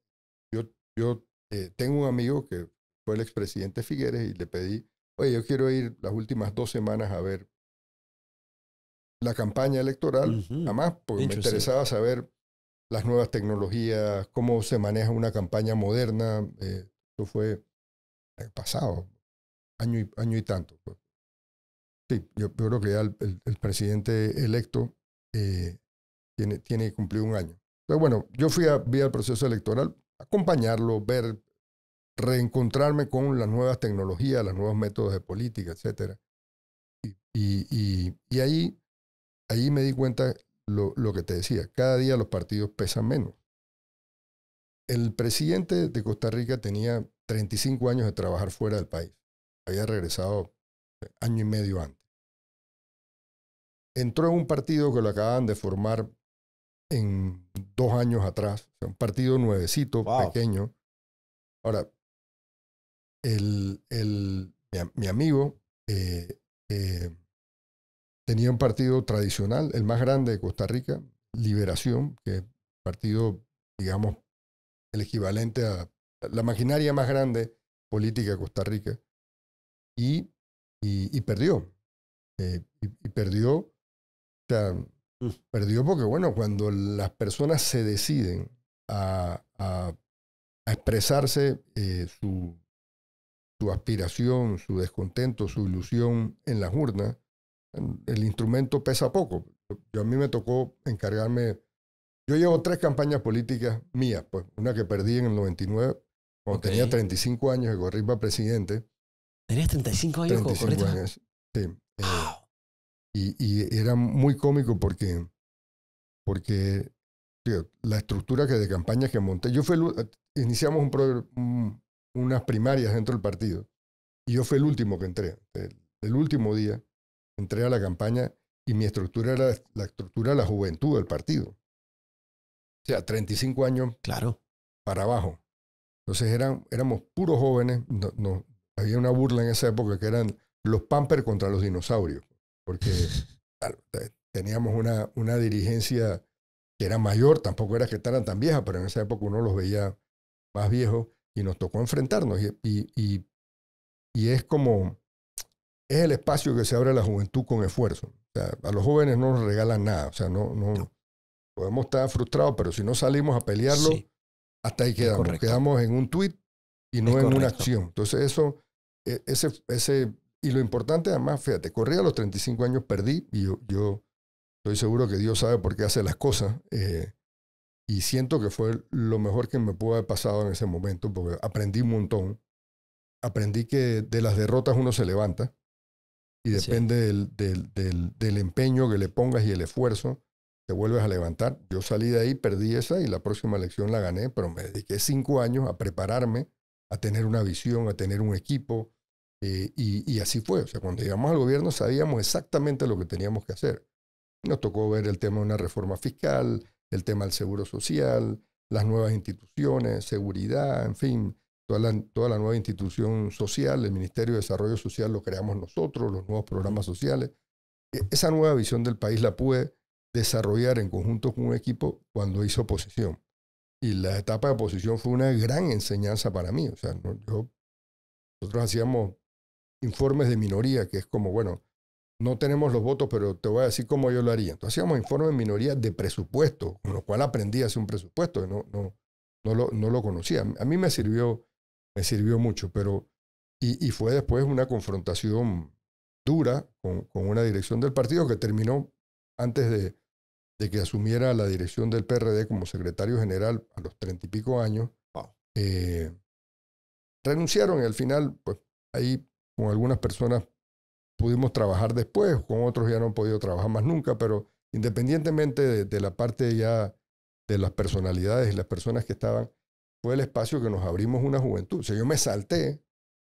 Yo, yo eh, tengo un amigo que fue el expresidente Figueres y le pedí, oye, yo quiero ir las últimas dos semanas a ver la campaña electoral, Además, más, porque me interesaba saber las nuevas tecnologías, cómo se maneja una campaña moderna. Eh, eso fue el pasado, año y, año y tanto. Pues". Sí, yo, creo que ya el, presidente electo eh, tiene, que cumplir un año. Pero bueno, yo fui a, vi al proceso electoral, acompañarlo, ver, reencontrarme con las nuevas tecnologías, los nuevos métodos de política, etc. Y, y, ahí, ahí me di cuenta lo, lo que te decía, cada día los partidos pesan menos. El presidente de Costa Rica tenía 35 años de trabajar fuera del país. Había regresado eh, año y medio antes. Entró en un partido que lo acababan de formar en dos años atrás. un partido nuevecito, pequeño. Ahora, el, el, mi, amigo eh, eh, tenía un partido tradicional, el más grande de Costa Rica, Liberación, que es partido, digamos, el equivalente a la maquinaria más grande política de Costa Rica. Y, y, perdió. Eh, y, y, perdió. O sea, Perdió porque, bueno, cuando las personas se deciden a, expresarse eh, su, aspiración, su descontento, su ilusión en las urnas, el instrumento pesa poco. Yo a mí me tocó encargarme. Yo llevo tres campañas políticas mías, pues una que perdí en el 99, cuando tenía 35 años, que corrí para presidente. ¿Tenías 35 años 35 años, sí. Eh, y, era muy cómico porque, porque la estructura que de campaña que monté, yo fui iniciamos un, unas primarias dentro del partido y yo fui el último que entré, el, último día entré a la campaña y mi estructura era la estructura de la juventud del partido. O sea, 35 años claro. para abajo. Entonces eran, éramos puros jóvenes. había una burla en esa época que eran los Pampers contra los dinosaurios porque teníamos una, una dirigencia que era mayor, tampoco era que estaban tan vieja, pero en esa época uno los veía más viejos y nos tocó enfrentarnos. Y, y, es como, es el espacio que se abre a la juventud con esfuerzo. a los jóvenes no nos regalan nada, o sea, no, no, podemos estar frustrados, pero si no salimos a pelearlo, hasta ahí quedamos. Quedamos en un tweet y no en una acción. Entonces eso, e, ese, ese y lo importante además, fíjate, corrí a los 35 años, perdí, y yo, estoy seguro que Dios sabe por qué hace las cosas. Eh, y siento que fue lo mejor que me pudo haber pasado en ese momento, porque aprendí un montón. Aprendí que de las derrotas uno se levanta y depende del, del, del, empeño que le pongas y el esfuerzo, te vuelves a levantar. Yo salí de ahí, perdí esa y la próxima elección la gané, pero me dediqué cinco años a prepararme, a tener una visión, a tener un equipo, eh, y, así fue. O sea, cuando llegamos al gobierno sabíamos exactamente lo que teníamos que hacer. Nos tocó ver el tema de una reforma fiscal, el tema del seguro social, las nuevas instituciones, seguridad, en fin, toda la, toda la nueva institución social, el Ministerio de Desarrollo Social lo creamos nosotros, los nuevos programas sociales. E, esa nueva visión del país la pude desarrollar en conjunto con un equipo cuando hizo oposición. Y la etapa de oposición fue una gran enseñanza para mí. O sea, yo, nosotros hacíamos informes de minoría, que es como, bueno, no tenemos los votos, pero te voy a decir cómo yo lo haría. Entonces hacíamos informes de minoría de presupuesto, con lo cual aprendí a hacer un presupuesto, no, no, no, lo, no lo conocía. A mí me sirvió, me sirvió mucho, pero... Y, fue después una confrontación dura con, una dirección del partido que terminó antes de, que asumiera la dirección del PRD como secretario general a los treinta y pico años. Eh, renunciaron y al final, pues ahí con algunas personas pudimos trabajar después, con otros ya no han podido trabajar más nunca, pero independientemente de, la parte ya de las personalidades y las personas que estaban, fue el espacio que nos abrimos una juventud. O sea, yo me salté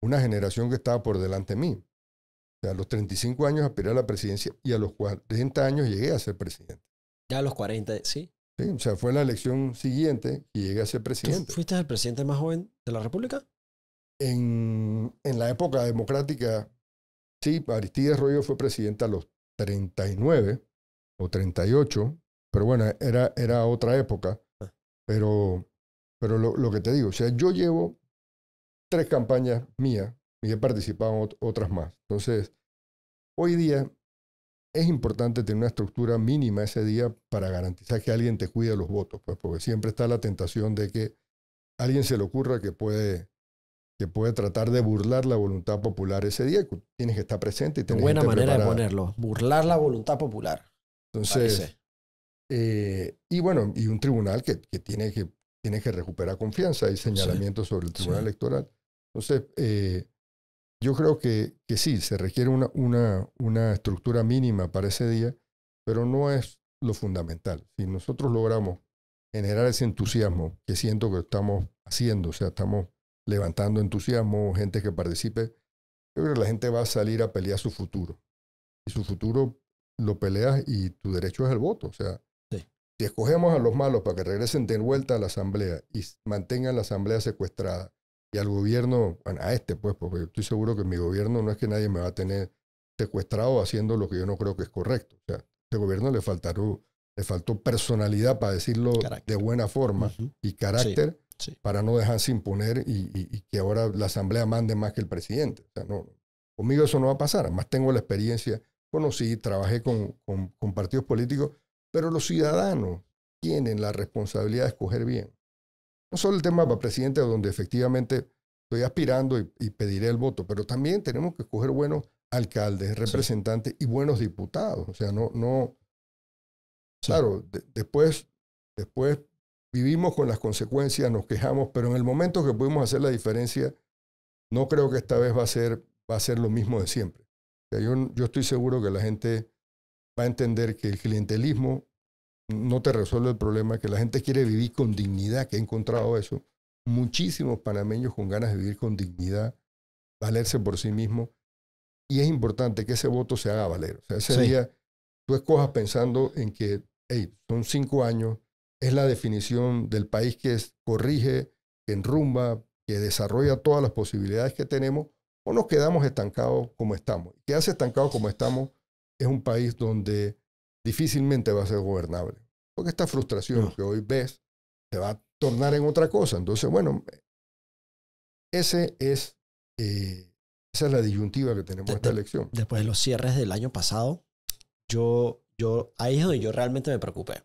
una generación que estaba por delante de mí. O sea, a los 35 años aspiré a la presidencia y a los 40 años llegué a ser presidente. Ya a los 40, sí. Sí, o sea, fue la elección siguiente y llegué a ser presidente. ¿Fuiste el presidente más joven de la República? en, en la época democrática, sí, Aristides Arroyo fue presidente a los 39 o 38, pero bueno, era, era otra época. Ah. Pero, pero lo, que te digo, o sea, yo llevo tres campañas mías y he participado en otras más. Entonces, hoy día es importante tener una estructura mínima ese día para garantizar que alguien te cuide los votos, pues, porque siempre está la tentación de que alguien se le ocurra que puede que puede tratar de burlar la voluntad popular ese día. Tienes que estar presente y tener Buena manera de ponerlo, burlar la voluntad popular. Entonces, eh, y bueno, y un tribunal que, que, tiene que tiene que recuperar confianza. y señalamientos sobre el tribunal electoral. Entonces, eh, yo creo que, que sí, se requiere una, una, una estructura mínima para ese día, pero no es lo fundamental. Si nosotros logramos generar ese entusiasmo que siento que estamos haciendo, o sea, estamos levantando entusiasmo, gente que participe. Yo creo que la gente va a salir a pelear su futuro. Y su futuro lo peleas y tu derecho es el voto. O sea, si escogemos a los malos para que regresen de vuelta a la asamblea y mantengan la asamblea secuestrada y al gobierno, a este pues, porque estoy seguro que mi gobierno no es que nadie me va a tener secuestrado haciendo lo que yo no creo que es correcto. O sea, a este gobierno le faltaron le faltó personalidad para decirlo de buena forma y carácter para no dejarse imponer y, y, que ahora la Asamblea mande más que el presidente. O sea, no, conmigo eso no va a pasar. Además, tengo la experiencia, conocí, trabajé con, con, partidos políticos, pero los ciudadanos tienen la responsabilidad de escoger bien. No solo el tema para presidente, donde efectivamente estoy aspirando y, pediré el voto, pero también tenemos que escoger buenos alcaldes, representantes y buenos diputados. O sea, no, no. Claro, después, después vivimos con las consecuencias, nos quejamos, pero en el momento que pudimos hacer la diferencia, no creo que esta vez va a ser, va a ser lo mismo de siempre. yo, estoy seguro que la gente va a entender que el clientelismo no te resuelve el problema, que la gente quiere vivir con dignidad, que he encontrado eso. Muchísimos panameños con ganas de vivir con dignidad, valerse por sí mismo. Y es importante que ese voto se haga valer. ese día tú escojas pensando en que, hey, son cinco años, es la definición del país que corrige, que enrumba, que desarrolla todas las posibilidades que tenemos, o nos quedamos estancados como estamos. ¿Qué hace estancado como estamos? Es un país donde difícilmente va a ser gobernable. Porque esta frustración que hoy ves se va a tornar en otra cosa. Entonces, bueno, ese es, eh, esa es la disyuntiva que tenemos en esta elección. Después de los cierres del año pasado, yo, yo, ahí es donde yo realmente me preocupé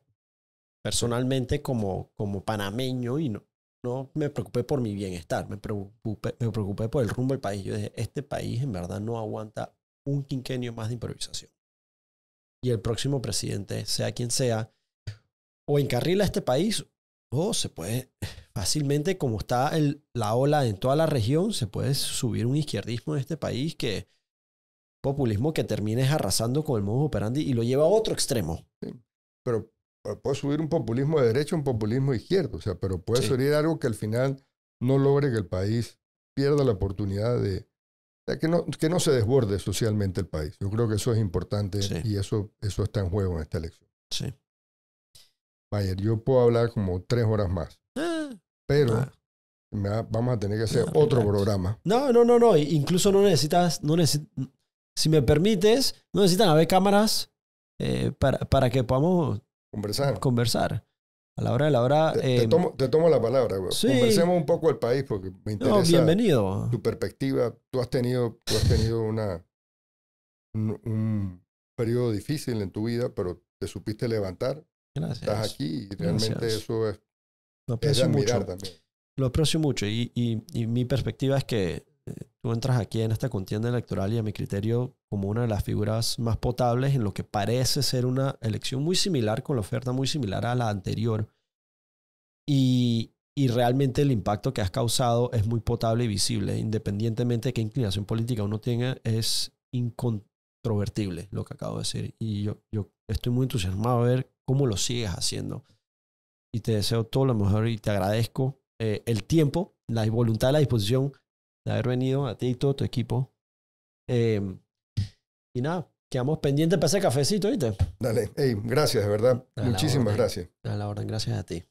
personalmente como, como panameño y no, no me preocupé por mi bienestar, me preocupé, por el rumbo del país. Yo dije, este país en verdad no aguanta un quinquenio más de improvisación. Y el próximo presidente, sea quien sea, o encarrila este país o se puede fácilmente, como está la ola en toda la región, se puede subir un izquierdismo en este país que populismo que termines arrasando con el modo operandi y lo lleva a otro extremo. Pero eh, puede subir un populismo de derecha, un populismo de izquierdo, o sea, pero puede subir algo que al final no logre que el país pierda la oportunidad de, que, no, que no se desborde socialmente el país. Yo creo que eso es importante y eso, eso está en juego en esta elección. Sí. Mayer, yo puedo hablar como tres horas más, pero ah. vamos a tener que hacer otro programa. No, no, no, no. Incluso no necesitas, no si me permites, no necesitan haber cámaras eh, para, para que podamos Conversar. Conversar. A la hora de la hora. Te, eh, tomo, la palabra, güey. Conversemos un poco el país porque me interesa. No, bienvenido. Tu perspectiva. Tú has tenido, tú has tenido una, un, periodo difícil en tu vida, pero te supiste levantar. Gracias. Estás aquí y realmente eso es. Lo aprecio es mucho. También. Lo aprecio mucho. Y, y, y mi perspectiva es que tú entras aquí en esta contienda electoral y a mi criterio como una de las figuras más potables en lo que parece ser una elección muy similar, con la oferta muy similar a la anterior. Y, realmente el impacto que has causado es muy potable y visible, independientemente de qué inclinación política uno tenga, es incontrovertible lo que acabo de decir. Y yo, estoy muy entusiasmado a ver cómo lo sigues haciendo. Y te deseo todo lo mejor y te agradezco eh, el tiempo, la voluntad, la disposición de haber venido, a ti y todo tu equipo. Em, y nada, quedamos pendientes para ese cafecito, ¿viste? Dale, gracias, de verdad. Muchísimas gracias. A la orden, gracias a ti.